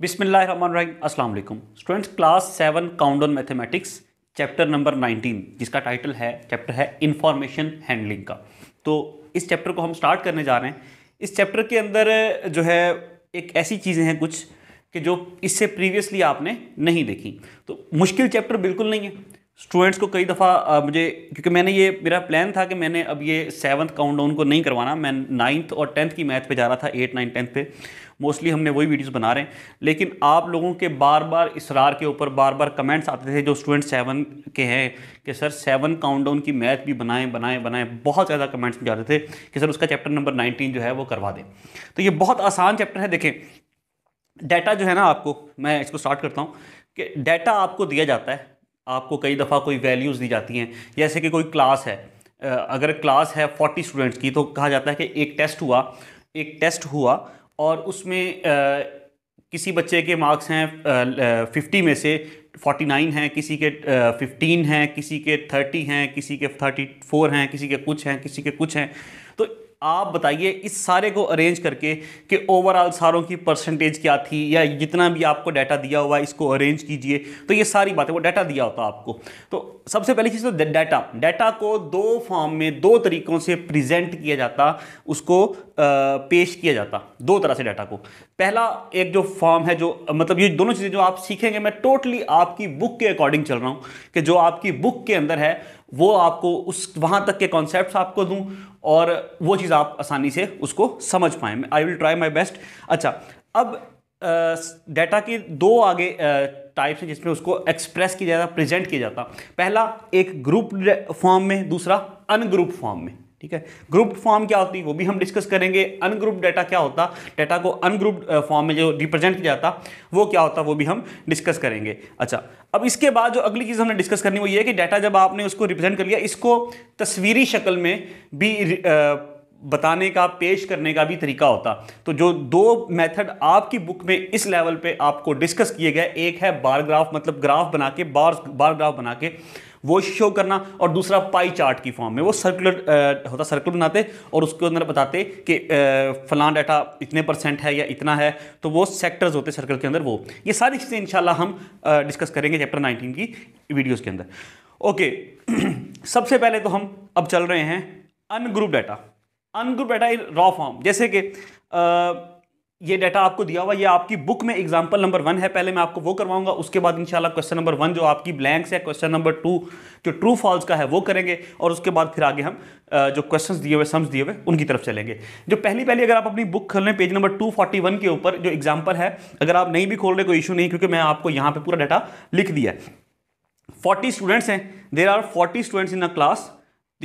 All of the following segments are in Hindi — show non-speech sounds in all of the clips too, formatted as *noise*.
बिसमीम् अलैक्म students class seven count on mathematics chapter number nineteen जिसका टाइटल है चैप्टर है इन्फॉर्मेशन हैंडलिंग का तो इस चैप्टर को हम स्टार्ट करने जा रहे हैं इस चैप्टर के अंदर जो है एक ऐसी चीज़ें हैं कुछ कि जो इससे प्रीवियसली आपने नहीं देखी तो मुश्किल चैप्टर बिल्कुल नहीं है स्टूडेंट्स को कई दफ़ा मुझे क्योंकि मैंने ये मेरा प्लान था कि मैंने अब ये सेवन्थ काउंट डाउन को नहीं करवाना मैं नाइन्थ और टेंथ की मैथ पे जा रहा था एट नाइन्थ टेंथ पे मोस्टली हमने वही वीडियोस बना रहे हैं लेकिन आप लोगों के बार बार इसरार के ऊपर बार बार कमेंट्स आते थे जो स्टूडेंट सेवन के हैं कि सर सेवन डाउन की मैथ भी बनाएं बनाएं बनाएं बहुत ज़्यादा कमेंट्स में जाते थे कि सर उसका चैप्टर नंबर नाइनटीन जो है वो करवा दें तो ये बहुत आसान चैप्टर है देखें डाटा जो है ना आपको मैं इसको स्टार्ट करता हूँ कि डाटा आपको दिया जाता है आपको कई दफ़ा कोई वैल्यूज़ दी जाती हैं जैसे कि कोई क्लास है अगर क्लास है फोर्टी स्टूडेंट्स की तो कहा जाता है कि एक टेस्ट हुआ एक टेस्ट हुआ और उसमें किसी बच्चे के मार्क्स हैं फिफ्टी में से फोर्टी नाइन हैं किसी के फिफ्टीन हैं किसी के थर्टी हैं किसी के थर्टी फोर हैं किसी के कुछ हैं किसी के कुछ हैं आप बताइए इस सारे को अरेंज करके कि ओवरऑल सारों की परसेंटेज क्या थी या जितना भी आपको डाटा दिया हुआ है इसको अरेंज कीजिए तो ये सारी बातें वो डाटा दिया होता आपको तो सबसे पहली चीज़ तो डाटा डाटा को दो फॉर्म में दो तरीक़ों से प्रेजेंट किया जाता उसको पेश किया जाता दो तरह से डाटा को पहला एक जो फॉर्म है जो मतलब ये दोनों चीज़ें जो आप सीखेंगे मैं टोटली आपकी बुक के अकॉर्डिंग चल रहा हूँ कि जो आपकी बुक के अंदर है वो आपको उस वहाँ तक के कॉन्सेप्ट आपको दूँ और वो चीज़ आप आसानी से उसको समझ पाएँ I will try my best अच्छा अब डेटा के दो आगे टाइप्स हैं जिसमें उसको एक्सप्रेस किया जाता प्रेजेंट किया जाता पहला एक ग्रुप फॉर्म में दूसरा अनग्रुप फॉर्म में ठीक है ग्रुप फॉर्म क्या होती वो भी हम डिस्कस करेंगे अनग्रुप डाटा क्या होता डाटा को अनग्रुप फॉर्म में जो रिप्रेजेंट किया जाता वो क्या होता वो भी हम डिस्कस करेंगे अच्छा अब इसके बाद जो अगली चीज़ हमने डिस्कस करनी वो ये है कि डाटा जब आपने उसको रिप्रेजेंट कर लिया इसको तस्वीरी शक्ल में भी बताने का पेश करने का भी तरीका होता तो जो दो मेथड आपकी बुक में इस लेवल पे आपको डिस्कस किए गए एक है बार ग्राफ मतलब ग्राफ बना के बार बार ग्राफ बना के वो शो करना और दूसरा पाई चार्ट की फॉर्म में वो सर्कुलर होता सर्कुलर बनाते और उसके अंदर बताते कि फलां डाटा इतने परसेंट है या इतना है तो वो सेक्टर्स होते सर्कल के अंदर वो ये सारी चीज़ें इंशाल्लाह हम डिस्कस करेंगे चैप्टर नाइनटीन की वीडियोज़ के अंदर ओके *clears throat* सबसे पहले तो हम अब चल रहे हैं ungroup data ungroup data in raw form जैसे कि ये डाटा आपको दिया हुआ ये आपकी बुक में एग्जाम्पल नंबर वन है पहले मैं आपको वो करवाऊंगा उसके बाद इंशाल्लाह क्वेश्चन नंबर वन जो आपकी ब्लैंक्स है क्वेश्चन नंबर टू जो ट्रू फॉल्स का है वो करेंगे और उसके बाद फिर आगे हम जो क्वेश्चन दिए हुए सम्स दिए हुए उनकी तरफ चलेंगे जो पहली पहली अगर आप अपनी बुक खोल रहे पेज नंबर टू के ऊपर जो एग्जाम्पल है अगर आप नहीं भी खोल रहे कोई इशू नहीं क्योंकि मैं आपको यहाँ पर पूरा डाटा लिख दिया है फोर्टी स्टूडेंट्स हैं there are forty students in a class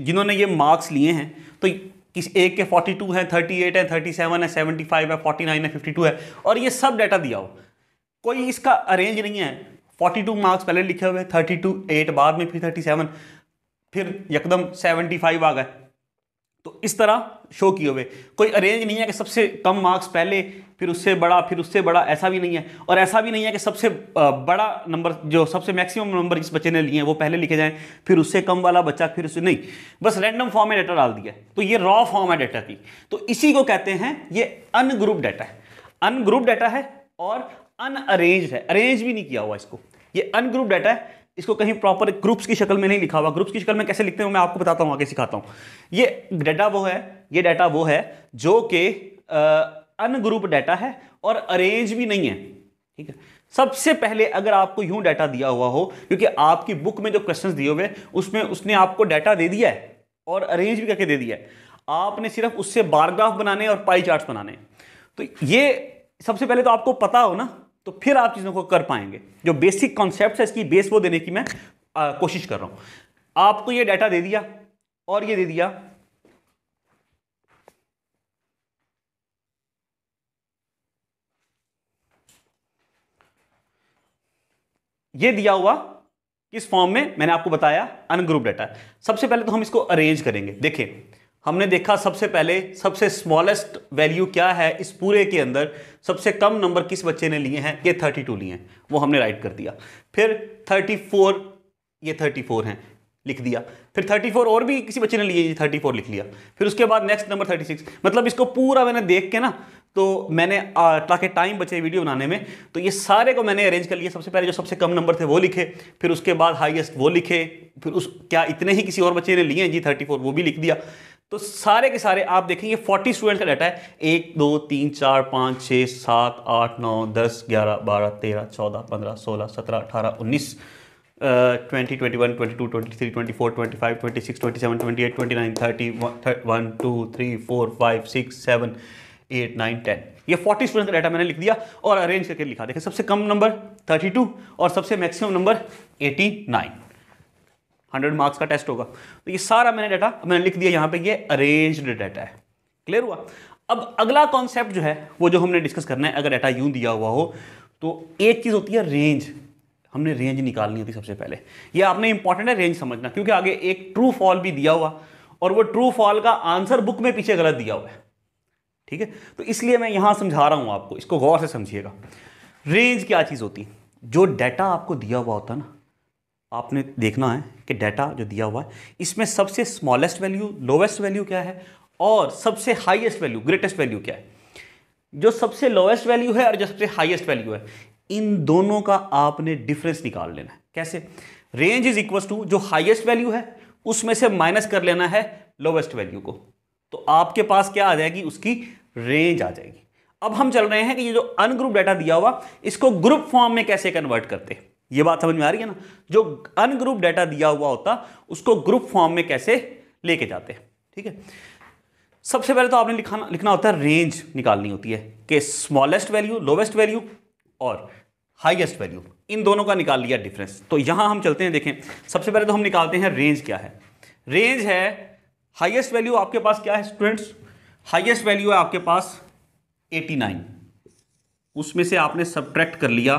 जिन्होंने ये मार्क्स लिए हैं तो किसी एक के 42 हैं 38 है 37 है 75 है 49 है 52 है और ये सब डाटा दिया हो कोई इसका अरेंज नहीं है 42 मार्क्स पहले लिखे हुए 32 8 बाद में फिर 37 फिर एकदम 75 आ गए तो इस तरह शो किए हुए कोई अरेंज नहीं है कि सबसे कम मार्क्स पहले फिर उससे बड़ा फिर उससे बड़ा ऐसा भी नहीं है और ऐसा भी नहीं है कि सबसे बड़ा नंबर जो सबसे मैक्सिमम नंबर जिस बच्चे ने लिए हैं वो पहले लिखे जाएं फिर उससे कम वाला बच्चा फिर उससे नहीं बस रैंडम फॉर्म में डाटा डाल दिया तो ये रॉ फॉर्म है डाटा की तो इसी को कहते हैं ये अनग्रुप डाटा है अनग्रुप डाटा है और अनअरेंज है अरेंज भी नहीं किया हुआ इसको ये अनग्रुप डाटा है इसको कहीं प्रॉपर ग्रुप्स की शक्ल में नहीं लिखा हुआ ग्रुप्स की शक्ल में कैसे लिखते हैं मैं आपको बताता हूँ आगे सिखाता हूँ ये डाटा वो है ये डाटा वो है जो कि अनग्रुप डाटा है और अरेंज भी नहीं है ठीक है सबसे पहले अगर आपको यूं डाटा दिया हुआ हो क्योंकि आपकी बुक में जो क्वेश्चन दिए हुए उसमें उसने आपको डाटा दे दिया है और अरेंज भी करके दे दिया है आपने सिर्फ उससे बारग्राफ बनाने और पाई चार्ट्स बनाने तो ये सबसे पहले तो आपको पता हो ना तो फिर आप चीज़ों को कर पाएंगे जो बेसिक कॉन्सेप्ट है इसकी बेस वो देने की मैं आ, कोशिश कर रहा हूं आपको ये डाटा दे दिया और ये दे दिया ये दिया हुआ किस फॉर्म में मैंने आपको बताया अनग्रुप डाटा सबसे पहले तो हम इसको अरेंज करेंगे देखिए हमने देखा सबसे पहले सबसे स्मॉलेस्ट वैल्यू क्या है इस पूरे के अंदर सबसे कम नंबर किस बच्चे ने लिए हैं ये थर्टी टू लिए हैं वो हमने राइट कर दिया फिर थर्टी फोर ये थर्टी फोर हैं लिख दिया फिर 34 और भी किसी बच्चे ने लिए 34 लिख लिया फिर उसके बाद नेक्स्ट नंबर 36 मतलब इसको पूरा मैंने देख के ना तो मैंने ताकि टाइम बचे वीडियो बनाने में तो ये सारे को मैंने अरेंज कर लिया सबसे पहले जो सबसे कम नंबर थे वो लिखे फिर उसके बाद हाईएस्ट वो लिखे फिर उस क्या इतने ही किसी और बच्चे ने लिए हैं जी 34 वो भी लिख दिया तो सारे के सारे आप देखेंगे 40 स्टूडेंट का डाटा है एक दो तीन चार पाँच छः सात आठ नौ दस ग्यारह बारह तेरह चौदह पंद्रह सोलह सत्रह अठारह उन्नीस twenty twenty one twenty two twenty three twenty four twenty five twenty six twenty seven twenty eight twenty nine thirty one two three four five six seven eight nine ten ये फोर्टी स्टूडेंट का डाटा मैंने लिख दिया और अरेंज करके लिखा देखें सबसे कम नंबर थर्टी टू और सबसे maximum number eighty nine hundred marks का टेस्ट होगा तो ये सारा मैंने डाटा मैंने लिख दिया यहाँ पे ये अरेंज डाटा है क्लियर हुआ अब अगला कॉन्सेप्ट जो है वो जो हमने डिस्कस करना है अगर डाटा यूं दिया हुआ हो तो एक चीज़ होती है रेंज हमने रेंज निकालनी होती सबसे पहले ये आपने इंपॉर्टेंट है रेंज समझना क्योंकि आगे एक ट्रू फॉल भी दिया हुआ और वो ट्रू फॉल का आंसर बुक में पीछे गलत दिया हुआ है ठीक है तो इसलिए मैं यहाँ समझा रहा हूँ आपको इसको गौर से समझिएगा रेंज क्या चीज़ होती है जो डाटा आपको दिया हुआ होता है ना आपने देखना है कि डाटा जो दिया हुआ है इसमें सबसे स्मॉलेस्ट वैल्यू लोवेस्ट वैल्यू क्या है और सबसे हाईएस्ट वैल्यू ग्रेटेस्ट वैल्यू क्या है जो सबसे लोवेस्ट वैल्यू है और जो सबसे हाईएस्ट वैल्यू है इन दोनों का आपने डिफरेंस निकाल लेना है कैसे रेंज इज इक्वल टू जो हाईएस्ट वैल्यू है उसमें से माइनस कर लेना है लोवेस्ट वैल्यू को तो आपके पास क्या आ जाएगी उसकी रेंज आ जाएगी अब हम चल रहे हैं कि ये जो अनग्रुप डाटा दिया हुआ इसको ग्रुप फॉर्म में कैसे कन्वर्ट करते हैं ये बात समझ में आ रही है ना जो अनग्रुप डाटा दिया हुआ होता उसको ग्रुप फॉर्म में कैसे लेके जाते ठीक है सबसे पहले तो आपने लिखाना लिखना होता है रेंज निकालनी होती है कि स्मॉलेस्ट वैल्यू लोवेस्ट वैल्यू और हाईएस्ट वैल्यू इन दोनों का निकाल लिया डिफरेंस तो यहां हम चलते हैं देखें सबसे पहले तो हम निकालते हैं रेंज क्या है रेंज है हाईएस्ट वैल्यू आपके पास क्या है स्टूडेंट्स हाईएस्ट वैल्यू है आपके पास 89 उसमें से आपने सब्ट्रैक्ट कर लिया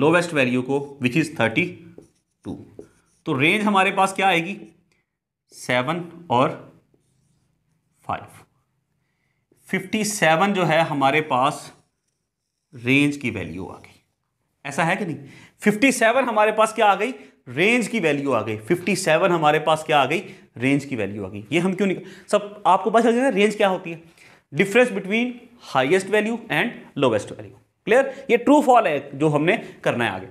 लोवेस्ट वैल्यू को विच इज़ थर्टी टू तो रेंज हमारे पास क्या आएगी सेवन और फाइव फिफ्टी सेवन जो है हमारे पास रेंज की वैल्यू आ गई ऐसा है कि नहीं फिफ्टी सेवन हमारे पास क्या आ गई रेंज की वैल्यू आ गई फिफ्टी सेवन हमारे पास क्या आ गई रेंज की वैल्यू आ गई ये हम क्यों निकल सब आपको पता चल जाएगा रेंज क्या होती है difference between highest value and lowest value clear ये ट्रू फॉल है जो हमने करना है आगे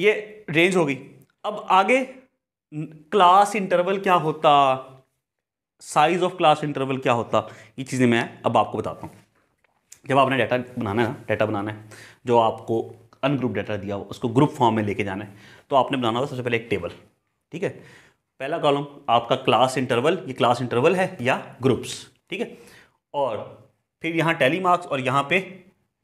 ये रेंज होगी अब आगे क्लास इंटरवल क्या होता साइज ऑफ क्लास इंटरवल क्या होता ये चीज़ें मैं अब आपको बताता हूँ जब आपने डाटा बनाना है ना डाटा बनाना है जो आपको अनग्रुप डाटा दिया हो उसको ग्रुप फॉर्म में लेके जाना है तो आपने बनाना होगा सबसे पहले एक टेबल ठीक है पहला कॉलम आपका क्लास इंटरवल ये क्लास इंटरवल है या ग्रुप्स ठीक है और फिर यहाँ टैली मार्क्स और यहाँ पे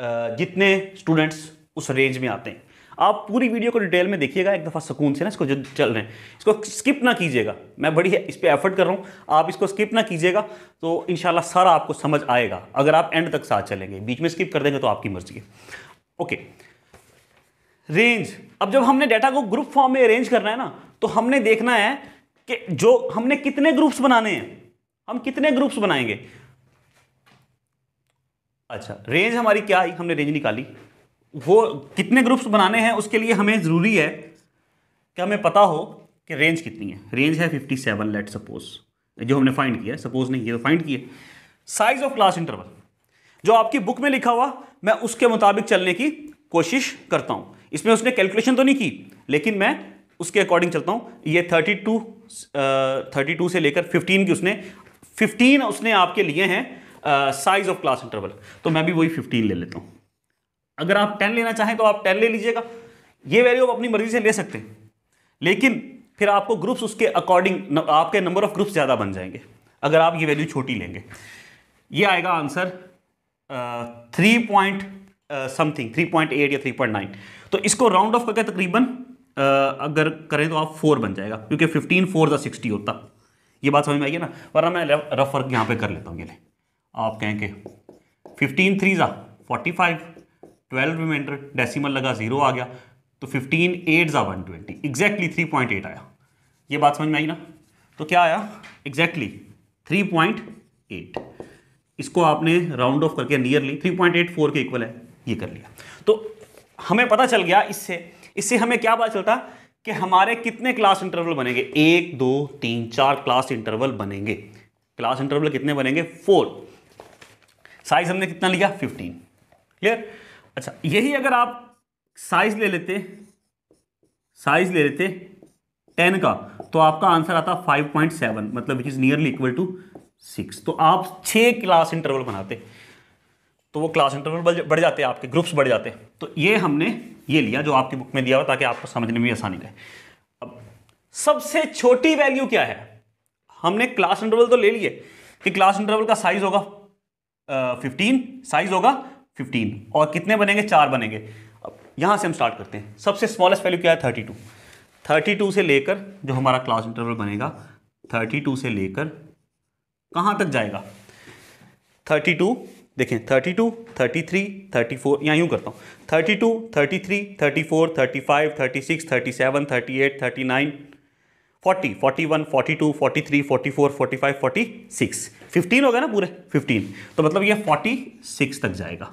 जितने स्टूडेंट्स उस रेंज में आते हैं आप पूरी वीडियो को डिटेल में देखिएगा एक दफ़ा सुकून से ना इसको जो चल रहे हैं इसको स्किप ना कीजिएगा मैं बड़ी इस पर एफर्ट कर रहा हूँ आप इसको स्किप ना कीजिएगा तो इन सारा आपको समझ आएगा अगर आप एंड तक साथ चलेंगे बीच में स्किप कर देंगे तो आपकी मर्जी है ओके रेंज अब जब हमने डाटा को ग्रुप फॉर्म में अरेंज करना है ना तो हमने देखना है कि जो हमने कितने ग्रुप्स बनाने हैं हम कितने ग्रुप्स बनाएंगे अच्छा रेंज हमारी क्या आई हमने रेंज निकाली वो कितने ग्रुप्स बनाने हैं उसके लिए हमें ज़रूरी है कि हमें पता हो कि रेंज कितनी है रेंज है फिफ्टी सेवन लेट सपोज जो हमने फाइंड किया सपोज नहीं ये तो फाइंड किया साइज ऑफ क्लास इंटरवल जो आपकी बुक में लिखा हुआ मैं उसके मुताबिक चलने की कोशिश करता हूँ इसमें उसने कैलकुलेशन तो नहीं की लेकिन मैं उसके अकॉर्डिंग चलता हूँ ये थर्टी टू थर्टी टू से लेकर फिफ्टीन की उसने फिफ्टीन उसने आपके लिए हैं साइज ऑफ क्लास इंटरवल तो मैं भी वही फिफ्टीन ले लेता हूँ अगर आप टेन लेना चाहें तो आप टेन ले लीजिएगा ये वैल्यू आप अपनी मर्जी से ले सकते हैं लेकिन फिर आपको ग्रुप्स उसके अकॉर्डिंग आपके नंबर ऑफ ग्रुप्स ज़्यादा बन जाएंगे अगर आप ये वैल्यू छोटी लेंगे ये आएगा answer three point something three point eight या थ्री पॉइंट नाइन तो इसको राउंड ऑफ करके तकरीबन uh, अगर करें तो आप फोर बन जाएगा क्योंकि फिफ्टीन फोर या सिक्सटी होता ये बात समझ में आई है ना वरना मैं रफ वर्क यहाँ पे कर लेता हूँ ये ले आप कहें कि फिफ्टीन थ्री ज़ा forty five twelve remainder decimal लगा जीरो आ गया तो फिफ्टीन एट ज़ा one twenty exactly three point eight आया ये बात समझ में आई ना तो क्या आया एग्जैक्टली थ्री पॉइंट एट इसको आपने राउंड ऑफ करके nearly three point eight four के इक्वल है ये कर लिया तो हमें पता चल गया इससे इससे हमें क्या पता चलता कि हमारे कितने क्लास इंटरवल बनेंगे एक दो तीन चार क्लास इंटरवल बनेंगे क्लास इंटरवल कितने बनेंगे फोर साइज हमने कितना लिया फिफ्टीन क्लियर अच्छा यही अगर आप साइज ले लेते साइज ले लेते टेन का तो आपका आंसर आता फाइव पॉइंट सेवन मतलब which is nearly equal to six तो आप छः क्लास इंटरवल बनाते तो वो क्लास इंटरवल बढ़ जाते आपके ग्रुप्स बढ़ जाते तो ये हमने ये लिया जो आपकी बुक में दिया हुआ ताकि आपको समझने में आसानी रहे अब सबसे छोटी वैल्यू क्या है हमने क्लास इंटरवल तो ले लिए कि क्लास इंटरवल का साइज होगा फिफ्टीन साइज होगा फिफ्टीन और कितने बनेंगे चार बनेंगे अब यहाँ से हम स्टार्ट करते हैं सबसे स्मॉलेस्ट वैल्यू क्या है थर्टी टू थर्टी टू से लेकर जो हमारा क्लास इंटरवल बनेगा थर्टी टू से लेकर कहाँ तक जाएगा थर्टी टू देखें thirty two thirty three thirty four यहाँ यूँ करता हूँ thirty two thirty three thirty four thirty five thirty six thirty seven thirty eight thirty nine forty forty one forty two forty three forty four forty five forty six fifteen हो गया ना पूरे फिफ्टीन तो मतलब ये फोर्टी सिक्स तक जाएगा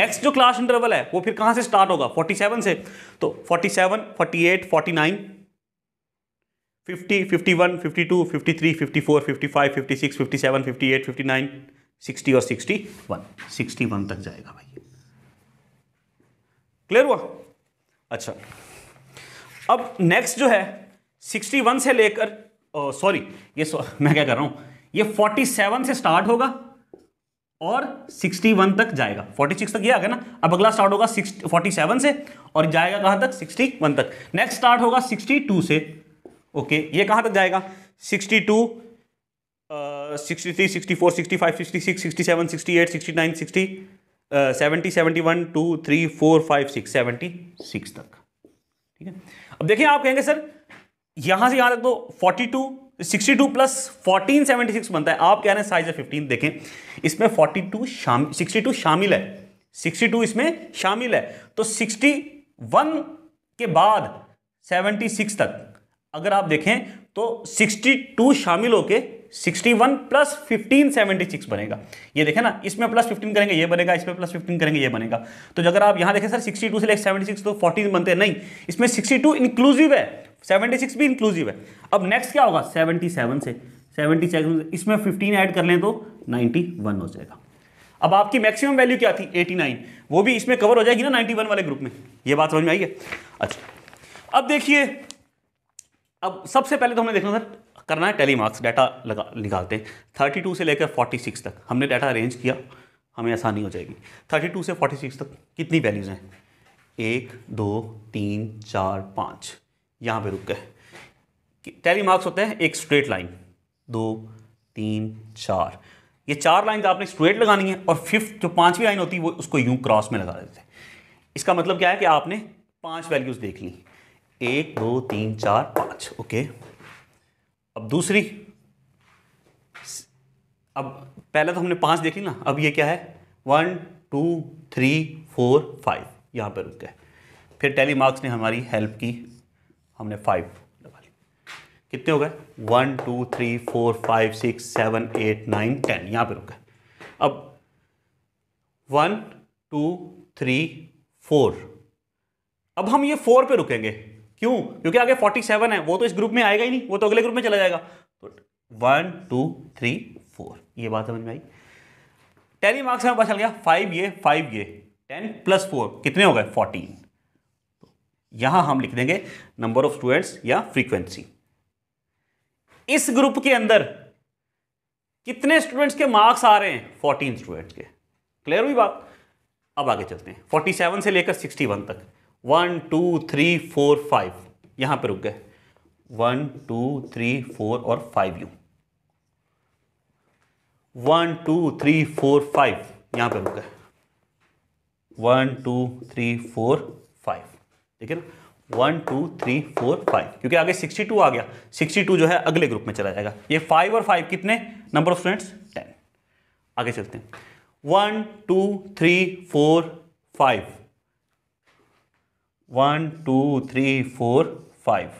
नेक्स्ट जो क्लास इंटरवल है वो फिर कहां से स्टार्ट होगा फोर्टी सेवन से तो forty seven forty eight forty nine fifty fifty one fifty two fifty three fifty four fifty five fifty six fifty seven fifty eight fifty nine sixty और सिक्सटी वन सिक्सटी वन तक जाएगा भाई क्लियर हुआ अच्छा अब नेक्स्ट जो है 61 से लेकर सॉरी ये *laughs* मैं क्या कर रहा हूं ये 47 से स्टार्ट होगा और 61 तक जाएगा 46 तक ये आ गया ना अब अगला स्टार्ट होगा 47 से और जाएगा कहां तक 61 तक नेक्स्ट स्टार्ट होगा 62 से ओके ये कहां तक जाएगा 62 sixty three sixty four sixty five sixty six sixty seven sixty eight sixty nine sixty seventy seventy one two three four five six seventy six तक ठीक है अब देखिए आप कहेंगे सर यहां से यहां तक तो 42 62 प्लस 1476 बनता है आप कह रहे हैं साइज है 15 देखें इसमें 42 शाम 62 शामिल है 62 इसमें शामिल है तो 61 के बाद 76 तक अगर आप देखें तो 62 शामिल होके 61 प्लस 1576 बनेगा ये देखें ना इसमें प्लस 15 करेंगे ये बनेगा इसमें प्लस 15 करेंगे ये बनेगा तो अगर आप यहां देखें सर 62 से लेकर 76 तो 14 बनते हैं नहीं इसमें 62 इंक्लूसिव है सेवेंटी सिक्स भी इंक्लूसिव है अब नेक्स्ट क्या होगा सेवेंटी सेवन से सेवेंटी सेवन इसमें फिफ्टीन ऐड कर लें तो नाइन्टी वन हो जाएगा अब आपकी मैक्सिमम वैल्यू क्या थी एटी नाइन वो भी इसमें कवर हो जाएगी ना नाइन्टी वन वाले ग्रुप में ये बात समझ में आई है अच्छा अब देखिए अब सबसे पहले तो हमने देखना सर करना है टेली मार्क्स डाटा लगा निकालते हैं टू से लेकर सिक्स तक हमने डाटा अरेंज किया हमें आसानी हो जाएगी टू से सिक्स तक कितनी वैल्यूज़ हैं एक दो तीन चार पाँच यहाँ पे रुक गए टैली मार्क्स होते हैं एक स्ट्रेट लाइन दो तीन चार ये चार लाइन आपने स्ट्रेट लगानी है और फिफ्थ जो पांचवी लाइन होती है वो उसको यूं क्रॉस में लगा देते हैं इसका मतलब क्या है कि आपने पांच वैल्यूज़ देख ली एक दो तीन चार पाँच ओके अब दूसरी अब पहले तो हमने पाँच देखी ना अब ये क्या है one two three four five यहाँ पर रुक गए फिर टेली मार्क्स ने हमारी हेल्प की हमने फाइव लगा ली कितने हो गए one two three four five six seven eight nine ten यहाँ पे रुक गए अब वन टू थ्री फोर अब हम ये फोर पे रुकेंगे क्यों क्योंकि आगे फोर्टी सेवन है वो तो इस ग्रुप में आएगा ही नहीं वो तो अगले ग्रुप में चला जाएगा तो वन टू थ्री फोर ये बात समझ में आई टेन ही मार्क्स हमें पता चल गया फाइव ये फाइव ये टेन प्लस फोर कितने हो गए फोर्टीन यहां हम लिख देंगे नंबर ऑफ स्टूडेंट्स या फ्रीक्वेंसी इस ग्रुप के अंदर कितने स्टूडेंट्स के मार्क्स आ रहे हैं फोर्टीन स्टूडेंट्स के क्लियर हुई बात अब आगे चलते हैं फोर्टी सेवन से लेकर सिक्सटी वन तक one two three four five यहां पे रुक गए वन टू थ्री फोर और फाइव यू one two three four five यहां पे रुक गए one two three four five ठीक है ना one two three four five क्योंकि आगे सिक्सटी टू आ गया सिक्सटी टू जो है अगले ग्रुप में चला जाएगा ये फाइव और फाइव कितने नंबर ऑफ स्टूडेंट्स टेन आगे चलते हैं one two three four five one two three four five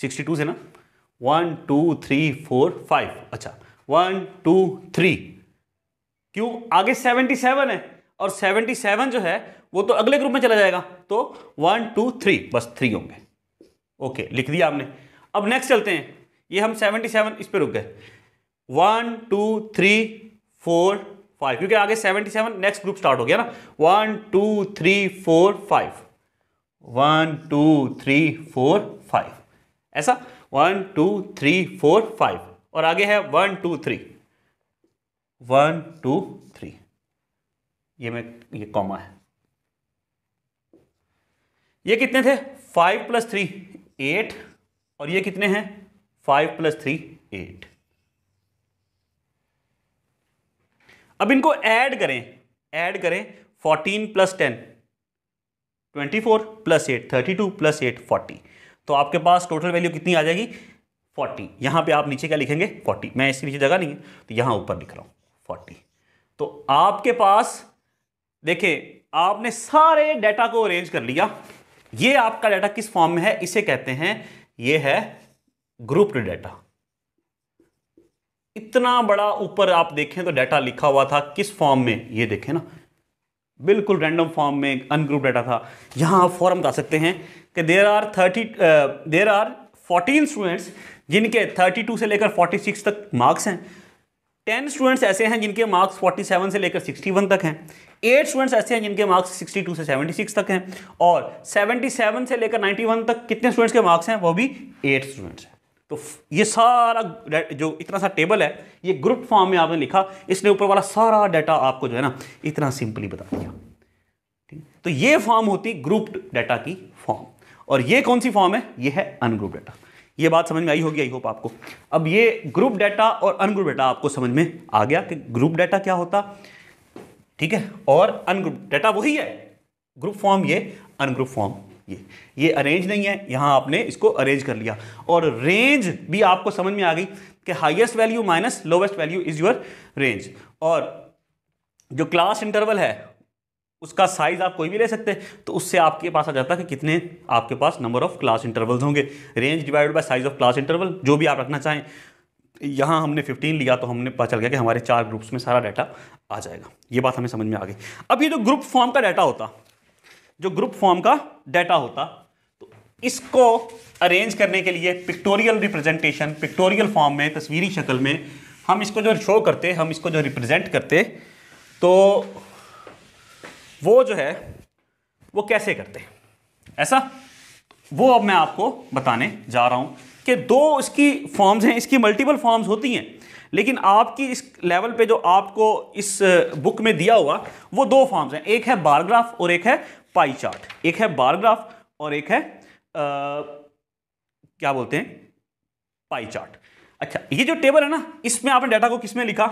sixty two से ना one two three four five अच्छा वन टू थ्री क्यों आगे सेवेंटी सेवन है और 77 जो है वो तो अगले ग्रुप में चला जाएगा तो वन टू थ्री बस थ्री होंगे ओके लिख दिया आपने अब नेक्स्ट चलते हैं ये हम 77 इस पर रुक गए one two three four five क्योंकि आगे 77 नेक्स्ट ग्रुप स्टार्ट हो गया ना one two three four five one two three four five ऐसा one two three four five और आगे है one two three one two ये में ये कॉमा है ये कितने थे फाइव प्लस थ्री एट और ये कितने हैं फाइव प्लस थ्री एट अब इनको ऐड करें ऐड करें fourteen plus ten twenty four plus eight thirty two plus eight forty तो आपके पास टोटल वैल्यू कितनी आ जाएगी फोर्टी यहां पे आप नीचे क्या लिखेंगे फोर्टी मैं इसके नीचे जगह नहीं है तो यहां ऊपर लिख रहा हूं फोर्टी तो आपके पास देखिए आपने सारे डाटा को अरेंज कर लिया ये आपका डाटा किस फॉर्म में है इसे कहते हैं ये है ग्रुप्ड डाटा इतना बड़ा ऊपर आप देखें तो डाटा लिखा हुआ था किस फॉर्म में ये देखें ना बिल्कुल रैंडम फॉर्म में अनग्रुप डाटा था यहां आप फॉर्म बता सकते हैं कि there are thirty there are fourteen students जिनके थर्टी टू से लेकर फोर्टी सिक्स तक मार्क्स हैं टेन स्टूडेंट्स ऐसे हैं जिनके मार्क्स फोर्टी सेवन से लेकर सिक्सटी वन तक हैं एट स्टूडेंट्स ऐसे हैं जिनके मार्क्स 62 से 76 तक हैं और 77 से लेकर 91 तक कितने स्टूडेंट्स के मार्क्स हैं वो भी एट स्टूडेंट्स हैं तो ये सारा जो इतना सा टेबल है ये ग्रुप फॉर्म में आपने लिखा इसने ऊपर वाला सारा डाटा आपको जो है ना इतना सिंपली बता दिया ठीक तो ये फॉर्म होती ग्रुप्ड डाटा की फॉर्म और ये कौन सी फॉर्म है ये है अनग्रुप डाटा ये बात समझ में आई होगी आई होप आपको अब ये ग्रुप डाटा और अनग्रुप डाटा आपको समझ में आ गया कि ग्रुप डाटा क्या होता है ठीक है और अनग्रुप डेटा वही है ग्रुप फॉर्म ये अनग्रुप फॉर्म ये ये अरेंज नहीं है यहां आपने इसको अरेंज कर लिया और रेंज भी आपको समझ में आ गई कि highest value minus lowest value is your range और जो क्लास इंटरवल है उसका साइज आप कोई भी ले सकते हैं तो उससे आपके पास आ जाता है कि कितने आपके पास नंबर ऑफ क्लास इंटरवल्स होंगे range divided by size of class interval जो भी आप रखना चाहें यहाँ हमने 15 लिया तो हमने पता चल गया कि हमारे चार ग्रुप्स में सारा डाटा आ जाएगा ये बात हमें समझ में आ गई अब ये जो ग्रुप फॉर्म का डाटा होता जो ग्रुप फॉर्म का डाटा होता तो इसको अरेंज करने के लिए पिक्टोरियल रिप्रेजेंटेशन पिक्टोरियल फॉर्म में तस्वीरी शक्ल में हम इसको जो शो करते हम इसको जो रिप्रेजेंट करते तो वो जो है वो कैसे करते ऐसा तो वो अब मैं आपको बताने जा रहा हूँ कि दो इसकी फॉर्म्स हैं इसकी मल्टीपल फॉर्म्स होती हैं लेकिन आपकी इस लेवल पे जो आपको इस बुक में दिया हुआ वो दो फॉर्म्स हैं एक है बारग्राफ और एक है पाई चार्ट एक है बारग्राफ और एक है आ, क्या बोलते हैं पाई चार्ट अच्छा ये जो टेबल है ना इसमें आपने डाटा को किसमें लिखा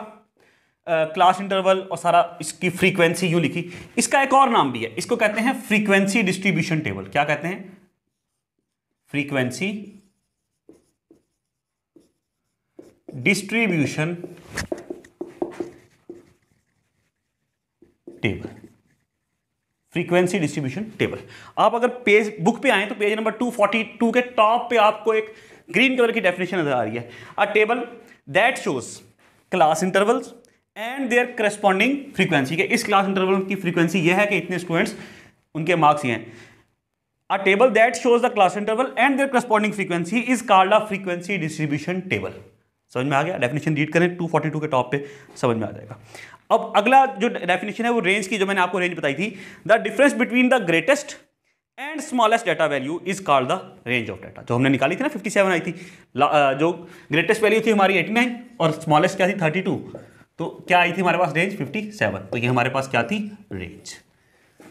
क्लास uh, इंटरवल और सारा इसकी फ्रीक्वेंसी यूं लिखी इसका एक और नाम भी है इसको कहते हैं फ्रीक्वेंसी डिस्ट्रीब्यूशन टेबल क्या कहते हैं frequency distribution table frequency distribution table आप अगर पेज बुक पे आए तो पेज नंबर 242 के टॉप पे आपको एक ग्रीन कलर की डेफिनेशन नजर आ रही है a table that shows class intervals and their corresponding frequency के इस क्लास इंटरवल की फ्रीक्वेंसी यह है कि इतने स्टूडेंट्स उनके मार्क्स ये हैं a table that shows the class interval and their corresponding frequency is called a frequency distribution table समझ में आ गया डेफिनेशन रीड करें 242 के टॉप पे समझ में आ जाएगा अब अगला जो डेफिनेशन है वो रेंज की जो मैंने आपको रेंज बताई थी the difference between the greatest and smallest data value is called the range of data जो हमने निकाली थी ना 57 आई थी जो ग्रेटेस्ट वैल्यू थी हमारी 89 और स्मॉलेस्ट क्या थी 32 तो क्या आई थी हमारे पास रेंज 57 तो ये हमारे पास क्या थी रेंज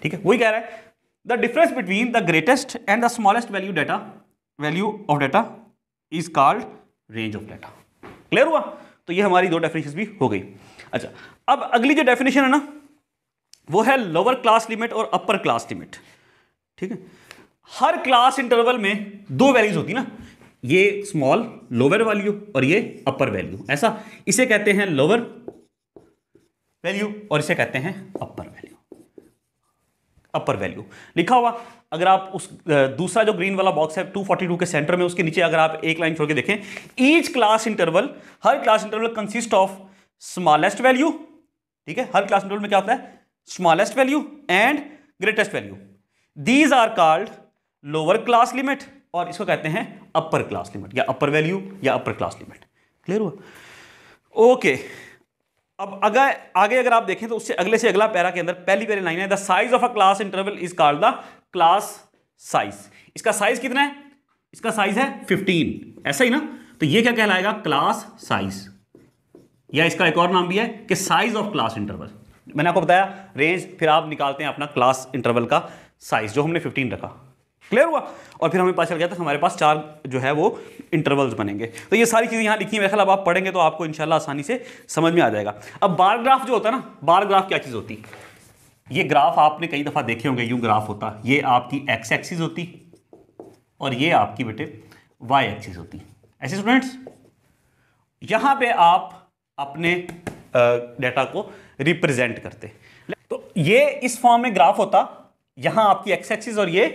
ठीक है वही कह रहा है the difference between the greatest and the smallest value data value of data is called range of data clear हुआ तो ये हमारी दो डेफिनेशन भी हो गई अच्छा अब अगली जो डेफिनेशन है ना वो है लोअर क्लास लिमिट और अपर क्लास लिमिट ठीक है हर क्लास इंटरवल में दो वैल्यूज होती ना ये स्मॉल लोअर वैल्यू और ये अपर वैल्यू ऐसा इसे कहते हैं लोअर वैल्यू और इसे कहते हैं अपर वैल्यू अपर वैल्यू लिखा हुआ अगर आप उस दूसरा जो ग्रीन वाला बॉक्स है 242 के सेंटर में उसके नीचे अगर आप एक लाइन छोड़ के देखें ईच क्लास इंटरवल हर class interval consist of smallest value ठीक है हर क्लास इंटरवल में क्या होता है smallest value and greatest value these are called lower class limit और इसको कहते हैं अपर क्लास लिमिट या अपर वैल्यू या अपर क्लास लिमिट क्लियर हुआ ओके okay. अब अगर आगे अगर आप देखें तो उससे अगले से अगला पैरा के अंदर पहली पहली लाइन है the size of a class interval is called the class size इसका साइज कितना है इसका साइज है 15 ऐसा ही ना तो ये क्या कहलाएगा क्लास साइज या इसका एक और नाम भी है कि साइज ऑफ क्लास इंटरवल मैंने आपको बताया रेंज फिर आप निकालते हैं अपना क्लास इंटरवल का साइज जो हमने 15 रखा क्लियर हुआ और फिर हमें पता चल गया था हमारे पास चार जो है वो इंटरवल्स बनेंगे तो ये सारी चीज़ें यहाँ लिखी हैं मेरे अब आप पढ़ेंगे तो आपको इंशाल्लाह आसानी से समझ में आ जाएगा अब बार ग्राफ जो होता है ना बार ग्राफ क्या चीज़ होती ये ग्राफ आपने कई दफ़ा देखे होंगे यूँ ग्राफ होता ये आपकी एक्स एक्सिस होती और ये आपकी बेटे वाई एक्सिस होती ऐसे स्टूडेंट्स यहाँ पे आप अपने डाटा को रिप्रेजेंट करते तो ये इस फॉर्म में ग्राफ होता यहां आपकी एक्स एक्सिस और ये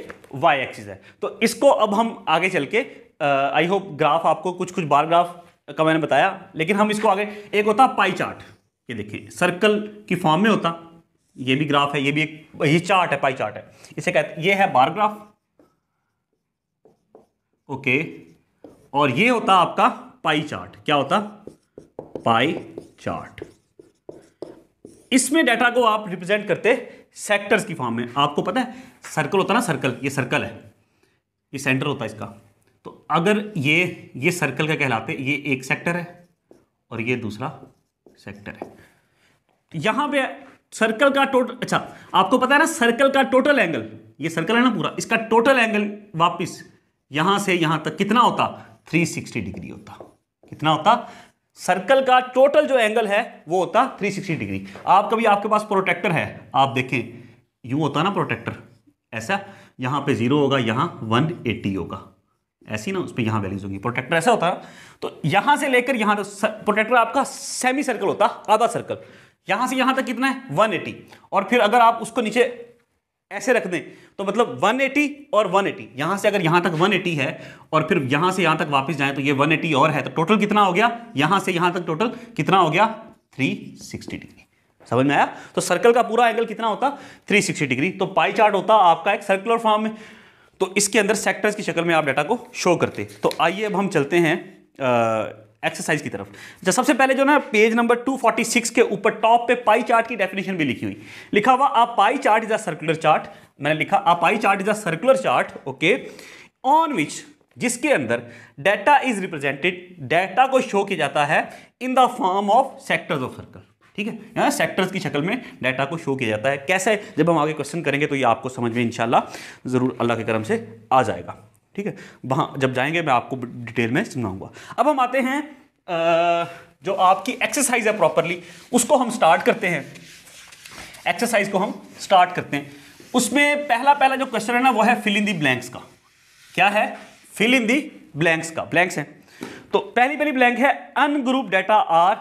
वाई एक्सिस है तो इसको अब हम आगे चल के आई होप ग्राफ आपको कुछ कुछ बार ग्राफ का मैंने बताया लेकिन हम इसको आगे एक होता पाई चार्ट ये देखिए सर्कल की फॉर्म में होता ये भी ग्राफ है ये भी एक ये चार्ट है पाई चार्ट है इसे कहते ये है बार ग्राफ ओके और ये होता आपका पाई चार्ट क्या होता पाई चार्ट इसमें डाटा को आप रिप्रेजेंट करते सेक्टर्स की फॉर्म में आपको पता है सर्कल होता है ना सर्कल ये सर्कल है ये सेंटर होता है इसका तो अगर ये ये सर्कल का कहलाते ये एक सेक्टर है और ये दूसरा सेक्टर है यहां पे सर्कल का टोटल अच्छा आपको पता है ना सर्कल का टोटल एंगल ये सर्कल है ना पूरा इसका टोटल एंगल वापस यहां से यहां तक कितना होता 360 डिग्री होता कितना होता सर्कल का टोटल जो एंगल है वो होता 360 डिग्री आप कभी आपके पास प्रोटेक्टर है आप देखें यूं होता ना प्रोटेक्टर ऐसा यहां पे जीरो होगा वन 180 होगा ऐसी ना उस पर यहां वैल्यूज होगी प्रोटेक्टर ऐसा होता है तो यहां से लेकर यहां प्रोटेक्टर आपका सेमी सर्कल होता आधा सर्कल यहां से यहां तक कितना है 180 और फिर अगर आप उसको नीचे ऐसे रख दें तो मतलब 180 और 180 यहां से अगर यहां तक 180 है और फिर यहां से यहां तक वापस जाएं तो ये 180 और है तो टोटल कितना हो गया यहां से यहां तक टोटल कितना हो गया 360 डिग्री समझ में आया तो सर्कल का पूरा एंगल कितना होता 360 डिग्री तो पाई चार्ट होता आपका एक सर्कुलर फॉर्म में तो इसके अंदर सेक्टर्स की शक्ल में आप डाटा को शो करते तो आइए अब हम चलते हैं आ, एक्सरसाइज की तरफ जब सबसे पहले जो ना पेज नंबर 246 के ऊपर टॉप पे पाई चार्ट की डेफिनेशन भी लिखी हुई लिखा हुआ आप pie chart is a circular chart मैंने लिखा आप pie chart is a circular chart okay on which जिसके अंदर डाटा इज रिप्रेजेंटेड डाटा को शो किया जाता है in the form of sectors of circle ठीक है यहाँ सेक्टर्स की शक्ल में डाटा को शो किया जाता है कैसे जब हम आगे क्वेश्चन करेंगे तो ये आपको समझ में इंशाल्लाह ज़रूर अल्लाह के करम से आ जाएगा ठीक है वहां जब जाएंगे मैं आपको डिटेल में सुनाऊंगा अब हम आते हैं जो आपकी एक्सरसाइज है प्रॉपरली उसको हम स्टार्ट करते हैं एक्सरसाइज को हम स्टार्ट करते हैं उसमें पहला पहला जो क्वेश्चन है ना वो है फिल इन दी ब्लैंक्स का क्या है फिल इन दी ब्लैंक्स का ब्लैंक्स है तो पहली पहली ब्लैंक है ungroup data are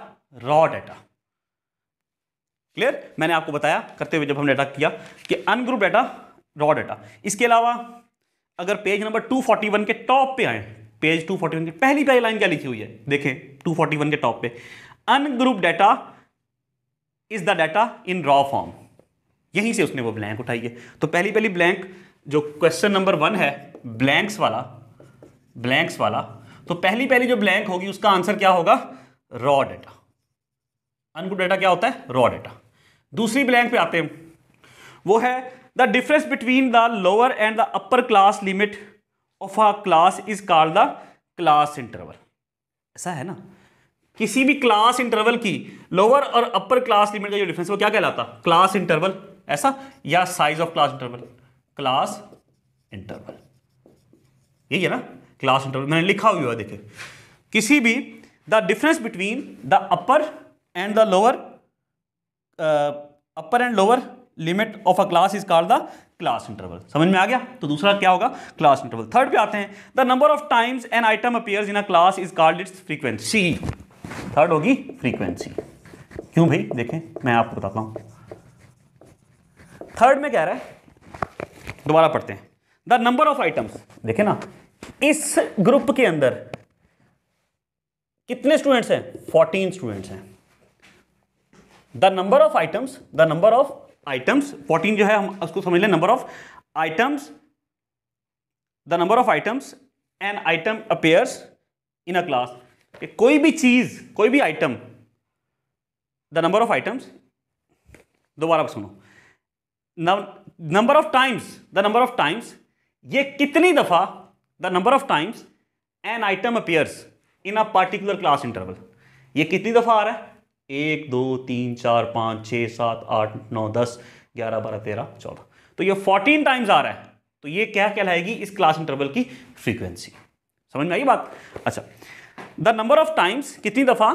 raw data clear मैंने आपको बताया करते हुए जब हम डेटा किया कि अनग्रुप डेटा रॉ डेटा इसके अलावा अगर पेज नंबर 241 के टॉप पे आए पेज 241 की पहली पहली लाइन क्या लिखी हुई है देखें 241 के टॉप पे ungroup data is the data in raw form यहीं से उसने वो ब्लैंक उठाई है तो पहली पहली ब्लैंक जो क्वेश्चन नंबर वन है ब्लैंक्स वाला ब्लैंक्स वाला तो पहली पहली जो ब्लैंक होगी उसका आंसर क्या होगा रॉ डाटा अनग्रुप डाटा क्या होता है रॉ डाटा दूसरी ब्लैंक पे आते हैं वो है the difference between the lower and the upper class limit of a class is called the class interval ऐसा है ना किसी भी क्लास इंटरवल की लोअर और अपर क्लास लिमिट का जो डिफरेंस वो क्या कहलाता क्लास इंटरवल ऐसा या size of class interval class interval यही है ना क्लास इंटरवल मैंने लिखा हुआ है देखे किसी भी the difference between the upper and the lower upper and lower limit of a class is called the class interval समझ में आ गया तो दूसरा क्या होगा क्लास इंटरवल थर्ड पे आते हैं the number of times an item appears in a class is called its frequency third होगी फ्रीक्वेंसी क्यों भाई देखें मैं आपको बताता हूं थर्ड में कह रहा है दोबारा पढ़ते हैं द नंबर ऑफ आइटम्स देखें ना इस ग्रुप के अंदर कितने स्टूडेंट्स हैं फोर्टीन स्टूडेंट्स हैं the number of items the number of items fourteen जो है हम उसको समझ लें number of items the number of items an item appears in a class कोई भी चीज कोई भी item the number of items दोबारा सुनो number of times the number of times ये कितनी दफा the number of times an item appears in a particular class interval ये कितनी दफा आ रहा है एक दो तीन चार पाँच छः सात आठ नौ दस ग्यारह बारह तेरह चौदह तो ये फोर्टीन टाइम्स आ रहा है तो ये क्या कहलाएगी इस क्लास इंटरवल की फ्रीक्वेंसी समझ में आई बात अच्छा द नंबर ऑफ टाइम्स कितनी दफ़ा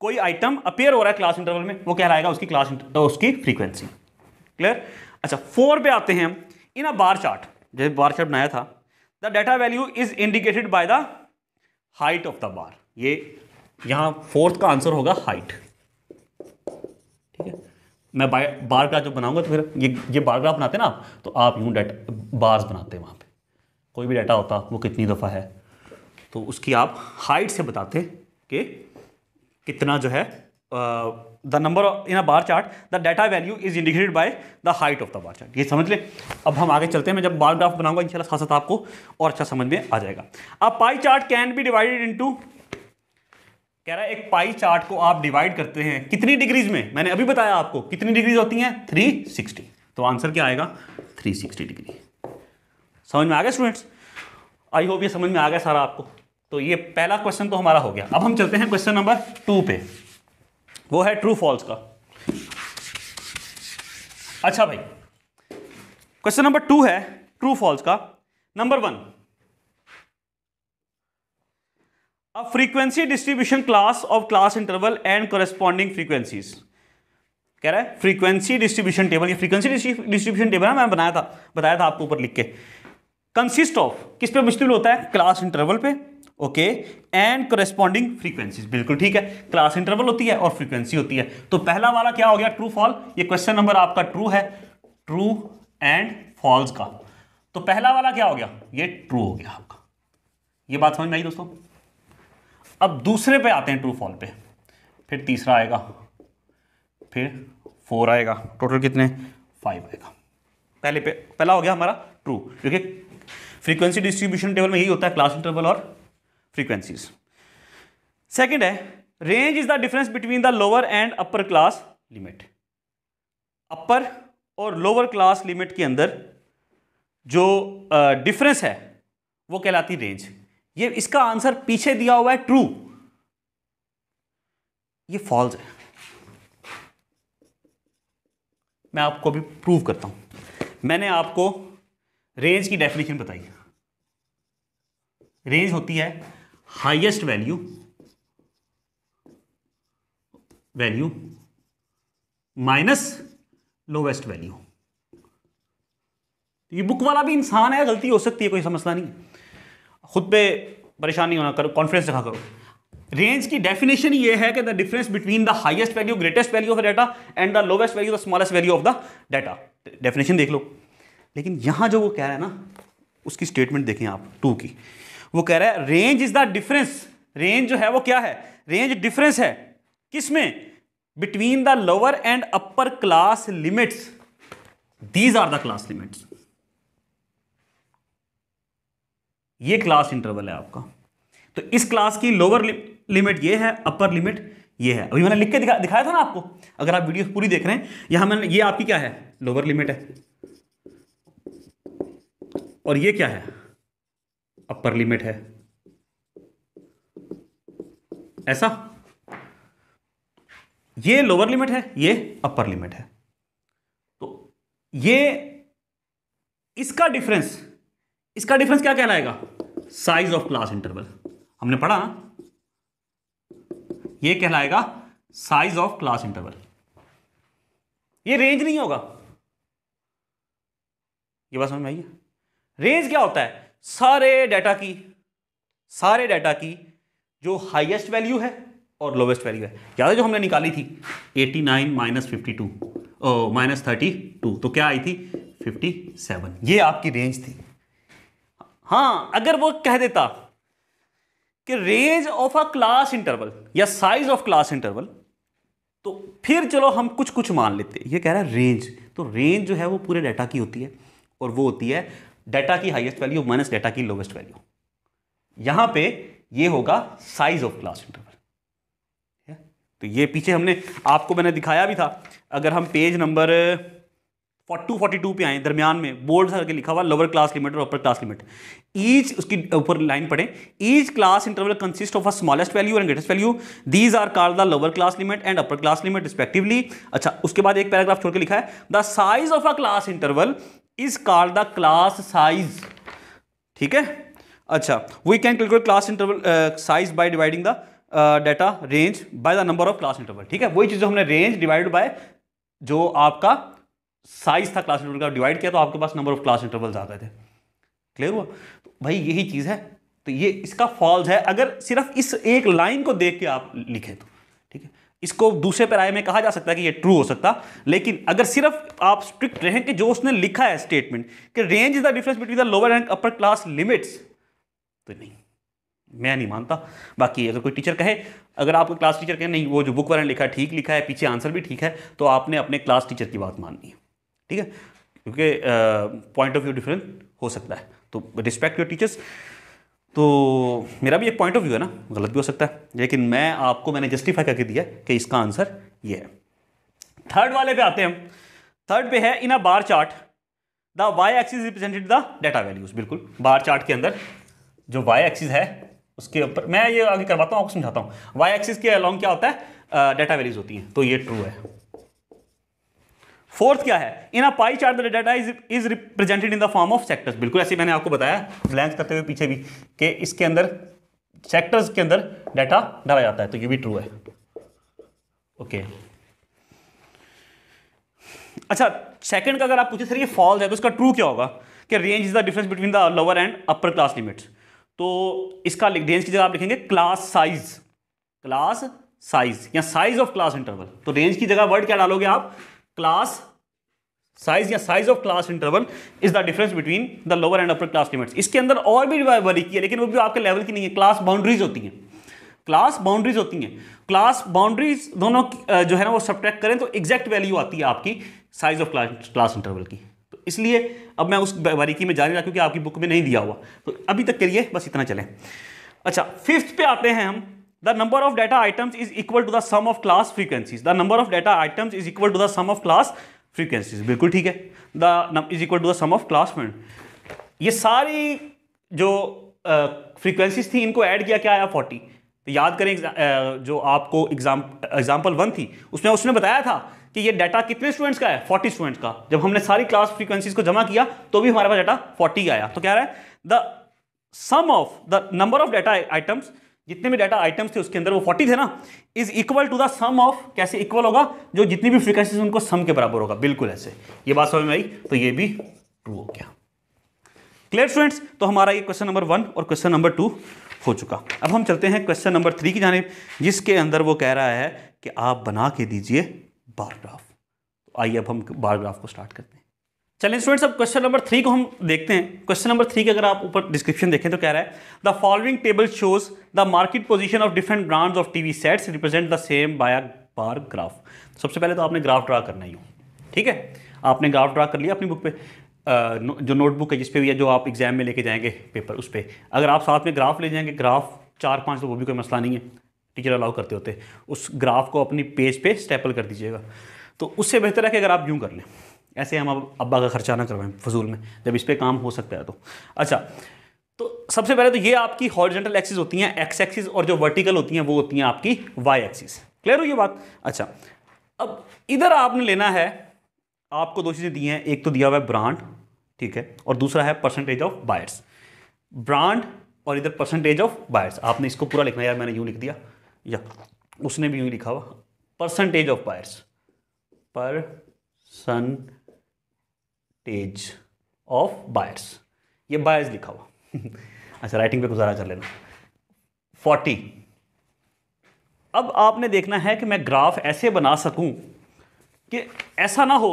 कोई आइटम अपेयर हो रहा है क्लास इंटरवल में वो कहलाएगा उसकी क्लास तो उसकी फ्रीक्वेंसी क्लियर अच्छा फोर पे आते हैं हम इन अ बार चार्ट जैसे बार चार्ट बनाया था the data value is indicated by the height of the bar ये यहाँ फोर्थ का आंसर होगा हाइट ठीक है मैं बार का जब बनाऊंगा तो फिर ये ये बार ग्राफ बनाते ना आप तो आप यूं डाटा बार्स बनाते हैं वहां पे कोई भी डाटा होता वो कितनी दफ़ा है तो उसकी आप हाइट से बताते कि कितना जो है the number in a bar chart the data value is indicated by the height of the bar chart ये समझ ले अब हम आगे चलते हैं मैं जब बार ग्राफ बनाऊंगा इंशाल्लाह साथ साथ आपको और अच्छा समझ में आ जाएगा अब pie chart can be divided into कह रहा है एक पाई चार्ट को आप डिवाइड करते हैं कितनी डिग्रीज में मैंने अभी बताया आपको कितनी डिग्रीज होती हैं 360 तो आंसर क्या आएगा 360 डिग्री समझ में आ गया स्टूडेंट्स आई होप ये समझ में आ गया सारा आपको तो ये पहला क्वेश्चन तो हमारा हो गया अब हम चलते हैं क्वेश्चन नंबर टू पे वो है ट्रू फॉल्स का अच्छा भाई क्वेश्चन नंबर टू है ट्रू फॉल्स का number one a frequency distribution class of class interval and corresponding frequencies कह रहा है फ्रीक्वेंसी डिस्ट्रीब्यूशन टेबल ये फ्रीक्वेंसी डिस्ट्रीब्यूशन टेबल है मैं बनाया था बताया था आपको ऊपर लिख के कंसिस्ट ऑफ किस पे मुश्किल होता है क्लास इंटरवल पे ओके एंड करस्पॉन्डिंग फ्रीक्वेंसीज बिल्कुल ठीक है क्लास इंटरवल होती है और फ्रीक्वेंसी होती है तो पहला वाला क्या हो गया ट्रू फॉल ये क्वेश्चन नंबर आपका ट्रू है ट्रू एंड फॉल्स का तो पहला वाला क्या हो गया ये ट्रू हो गया आपका ये बात समझ में आई दोस्तों अब दूसरे पे आते हैं ट्रू फॉल पे फिर तीसरा आएगा फिर फोर आएगा टोटल कितने फाइव आएगा पहले पे पहला हो गया हमारा ट्रू क्योंकि फ्रीक्वेंसी डिस्ट्रीब्यूशन टेबल में यही होता है क्लास इंटरवल और फ्रीक्वेंसीज सेकेंड है range is the difference between the lower and upper class limit upper और लोअर क्लास लिमिट के अंदर जो डिफरेंस uh, है वो कहलाती रेंज ये इसका आंसर पीछे दिया हुआ है ट्रू ये फॉल्स है मैं आपको भी प्रूव करता हूं मैंने आपको रेंज की डेफिनेशन बताई रेंज होती है highest value value minus lowest value ये बुक वाला भी इंसान है गलती हो सकती है कोई समझना नहीं है खुद पे परेशानी होना करो कॉन्फिडेंस रखा करो रेंज की डेफिनेशन ये है कि the difference between the highest value greatest value of data and the lowest value the smallest value of the data definition देख लो लेकिन यहां जो वो कह रहा है ना उसकी स्टेटमेंट देखें आप टू की वो कह रहा है range is the difference range जो है वो क्या है रेंज डिफरेंस है किस में between the lower and upper class limits these are the class limits ये क्लास इंटरवल है आपका तो इस क्लास की लोअर लिमिट ये है अपर लिमिट ये है अभी मैंने लिख के दिखा दिखाया था ना आपको अगर आप वीडियो पूरी देख रहे हैं यहां मैंने ये आपकी क्या है लोअर लिमिट है और ये क्या है अपर लिमिट है ऐसा ये लोअर लिमिट है ये अपर लिमिट है तो ये इसका डिफरेंस इसका डिफरेंस क्या कहलाएगा साइज ऑफ क्लास इंटरवल हमने पढ़ा ना ये कहलाएगा साइज ऑफ क्लास इंटरवल ये रेंज नहीं होगा ये बात समझ में आई है रेंज क्या होता है सारे डाटा की सारे डाटा की जो हाईएस्ट वैल्यू है और लोवेस्ट वैल्यू है याद है जो हमने निकाली थी 89 nine minus fifty minus thirty तो क्या आई थी 57 ये आपकी रेंज थी हाँ अगर वो कह देता कि range of a class interval या साइज ऑफ क्लास इंटरवल तो फिर चलो हम कुछ कुछ मान लेते ये कह रहा है रेंज तो रेंज जो है वो पूरे डाटा की होती है और वो होती है डाटा की हाईएस्ट वैल्यू माइनस डाटा की लोवेस्ट वैल्यू यहां पे ये होगा साइज ऑफ क्लास इंटरवल तो ये पीछे हमने आपको मैंने दिखाया भी था अगर हम page number two forty two पे आए दरमियान में बोल्ड करके लिखा हुआ लोअर क्लास लिमिट और अपर क्लास लिमिट ईच उसकी ऊपर लाइन पढ़े each class interval consist of a smallest value and greatest value these are called the lower class limit and upper class limit respectively अच्छा उसके बाद एक पैराग्राफ छोड़कर लिखा है the size of a class interval is called the class size ठीक है अच्छा we can calculate class interval size by dividing the data range by the number of class interval ठीक है वही चीज़ हमने रेंज डिवाइड बाय जो आपका साइज था क्लास इंटरवल का डिवाइड किया तो आपके पास नंबर ऑफ क्लास इंटरवल्स आ गए थे क्लियर हुआ तो भाई यही चीज़ है तो ये इसका फॉल्स है अगर सिर्फ इस एक लाइन को देख के आप लिखें तो ठीक है इसको दूसरे पैराय में कहा जा सकता है कि ये ट्रू हो सकता लेकिन अगर सिर्फ आप स्ट्रिक्ट रहें कि जो उसने लिखा है स्टेटमेंट कि range is the difference between the lower and upper class limits तो नहीं मैं नहीं मानता बाकी अगर कोई टीचर कहे अगर आपको क्लास टीचर कहे नहीं वो जो बुक वाले लिखा ठीक लिखा है पीछे आंसर भी ठीक है तो आपने अपने क्लास टीचर की बात माननी है ठीक है क्योंकि पॉइंट ऑफ व्यू डिफरेंट हो सकता है तो रिस्पेक्ट योर टीचर्स तो मेरा भी एक पॉइंट ऑफ व्यू है ना गलत भी हो सकता है लेकिन मैं आपको मैंने जस्टिफाई करके दिया कि इसका आंसर ये है थर्ड वाले पे आते हैं हम थर्ड पे है in a bar chart the Y axis represented the data values बिल्कुल बार चार्ट के अंदर जो वाई एक्सिस है उसके ऊपर मैं ये आगे करवाता हूँ आपको समझाता हूँ वाई एक्सिस के अलॉन्ग क्या होता है डेटा वैल्यूज होती हैं तो ये ट्रू है फोर्थ क्या है in a pie chart the data is is represented in the form of sectors बिल्कुल ऐसे मैंने आपको बताया ब्लैंक करते हुए पीछे भी कि इसके अंदर सेक्टर्स के अंदर डाटा डाला जाता है तो ये भी ट्रू है ओके okay. अच्छा सेकंड का अगर आप पूछे सर ये फॉल्स है तो इसका ट्रू क्या होगा कि range is the difference between the lower and upper class limits तो इसका रेंज की जगह आप लिखेंगे क्लास साइज क्लास साइज या साइज ऑफ क्लास इंटरवल तो रेंज की जगह वर्ड क्या डालोगे आप क्लास साइज या size of class interval is the difference between the lower and upper class limits इसके अंदर और भी वरी की है लेकिन वो भी आपके लेवल की नहीं है क्लास बाउंड्रीज होती हैं क्लास बाउंड्रीज होती हैं क्लास बाउंड्रीज दोनों जो है ना वो सब्ट्रैक्ट करें तो एग्जैक्ट वैल्यू आती है आपकी size of class class interval की तो इसलिए अब मैं उस बारीकी में जा रहा क्योंकि आपकी बुक में नहीं दिया हुआ तो अभी तक के लिए बस इतना चलें अच्छा फिफ्थ पे आते हैं हम the number of data items is equal to the sum of class frequencies the number of data items is equal to the sum of class frequencies बिल्कुल ठीक है the is equal to the sum of class ये सारी जो फ्रीक्वेंसीज uh, थी इनको ऐड किया क्या आया 40 तो याद करें जो आपको एग्जाम एग्जाम्पल वन थी उसमें उसने बताया था कि ये डाटा कितने स्टूडेंट्स का है 40 स्टूडेंट्स का जब हमने सारी क्लास फ्रीक्वेंसीज को जमा किया तो भी हमारे पास डाटा 40 आया तो क्या रहा है the sum of the number of data items जितने भी डाटा आइटम्स थे उसके अंदर वो फोर्टी थे ना is equal to the sum of कैसे इक्वल होगा जो जितनी भी फ्रिक्वेंसीज उनको सम के बराबर होगा बिल्कुल ऐसे ये बात समझ में आई तो ये भी ट्रू हो गया क्लियर स्टूडेंट्स तो हमारा ये क्वेश्चन नंबर वन और क्वेश्चन नंबर टू हो चुका अब हम चलते हैं क्वेश्चन नंबर थ्री की जाने जिसके अंदर वो कह रहा है कि आप बना के दीजिए बारग्राफ तो आइए अब हम बारग्राफ को स्टार्ट करते हैं चलिए स्टूडेंट्स अब क्वेश्चन नंबर थ्री को हम देखते हैं क्वेश्चन नंबर थ्री के अगर आप ऊपर डिस्क्रिप्शन देखें तो कह रहा है the following table shows the market position of different brands of TV sets represent the same by bar graph सबसे पहले तो आपने ग्राफ ड्रा करना ही हो ठीक है आपने ग्राफ ड्रा कर लिया अपनी बुक पे जो नोटबुक है जिसपे भी है जो आप एग्जाम में लेके जाएंगे पेपर उस पर अगर आप साथ में ग्राफ ले जाएंगे ग्राफ चार पाँच तो वो भी कोई मसला नहीं है टीचर अलाउ करते होते उस ग्राफ को अपनी पेज पे स्टेपल कर दीजिएगा तो उससे बेहतर है कि अगर आप यूँ कर लें ऐसे हम अब अब्बा का खर्चा ना करवाएं फजूल में जब इस पर काम हो सकता है तो अच्छा तो सबसे पहले तो ये आपकी हॉरिजेंटल एक्सिस होती हैं एक्स एक्सिस और जो वर्टिकल होती हैं वो होती हैं आपकी वाई एक्सिस क्लियर हो ये बात अच्छा अब इधर आपने लेना है आपको दो चीज़ें दी हैं एक तो दिया हुआ है ब्रांड ठीक है और दूसरा है परसेंटेज ऑफ बायर्स ब्रांड और इधर परसेंटेज ऑफ बायर्स आपने इसको पूरा लिखना यार मैंने यूँ लिख दिया या उसने भी यूँ लिखा हुआ परसेंटेज ऑफ बायर्स पर सन परसेंटेज ऑफ बायर्स ये बायर्स लिखा हुआ *laughs* अच्छा राइटिंग पे गुजारा कर लेना फोर्टी अब आपने देखना है कि मैं ग्राफ ऐसे बना सकूं कि ऐसा ना हो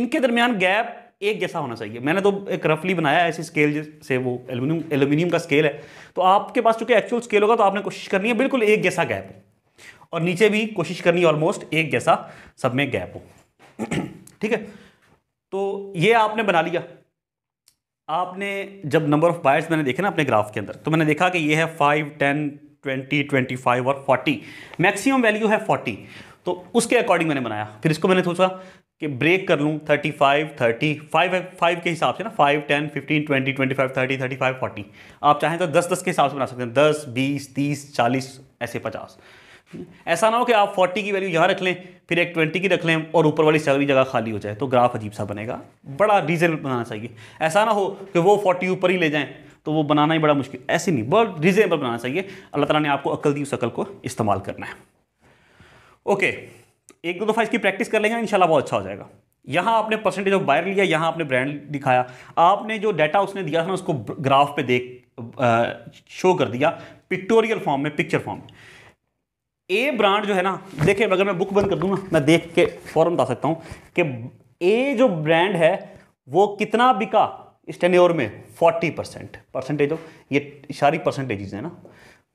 इनके दरमियान गैप एक जैसा होना चाहिए मैंने तो एक रफली बनाया ऐसे स्केल से वो एल्यूमिनियम एल्यूमिनियम का स्केल है तो आपके पास चूंकि एक्चुअल स्केल होगा तो आपने कोशिश करनी है बिल्कुल एक जैसा गैप हो और नीचे भी कोशिश करनी है ऑलमोस्ट एक जैसा सब में गैप हो *clears throat* ठीक है तो ये आपने बना लिया आपने जब नंबर ऑफ़ बायर्स मैंने देखे ना अपने ग्राफ के अंदर तो मैंने देखा कि ये है five ten twenty twenty five और फोर्टी मैक्सिमम वैल्यू है फोर्टी तो उसके अकॉर्डिंग मैंने बनाया फिर इसको मैंने सोचा कि ब्रेक कर लूँ thirty five thirty five five के हिसाब से ना five ten fifteen twenty twenty five thirty thirty five forty आप चाहें तो दस दस के हिसाब से बना सकते हैं दस बीस तीस चालीस ऐसे पचास ऐसा ना हो कि आप फोर्टी की वैल्यू यहाँ रख लें फिर एक ट्वेंटी की रख लें और ऊपर वाली सारी जगह खाली हो जाए तो ग्राफ अजीब सा बनेगा बड़ा रीजनेबल बनाना चाहिए ऐसा ना हो कि वो फोर्टी ऊपर ही ले जाएं तो वो बनाना ही बड़ा मुश्किल ऐसे नहीं बहुत रीजनेबल बनाना चाहिए अल्लाह ताला ने आपको अकल दी उस अकल को इस्तेमाल करना है ओके एक दो दफ़ा इसकी प्रैक्टिस कर लेंगे इंशाल्लाह बहुत अच्छा हो जाएगा यहाँ आपने परसेंटेज ऑफ बायर लिया यहाँ आपने ब्रांड दिखाया आपने जो डाटा उसने दिया था ना उसको ग्राफ पे देख आ, शो कर दिया पिक्टोरियल फॉर्म में पिक्चर फॉर्म में ए ब्रांड जो है ना देखिए अगर मैं बुक बंद कर दूँ ना मैं देख के फौरन बता सकता हूँ कि ए जो ब्रांड है वो कितना बिका इस टेन्योर में फोर्टी परसेंट परसेंटेज ऑफ ये सारी परसेंटेजेज है ना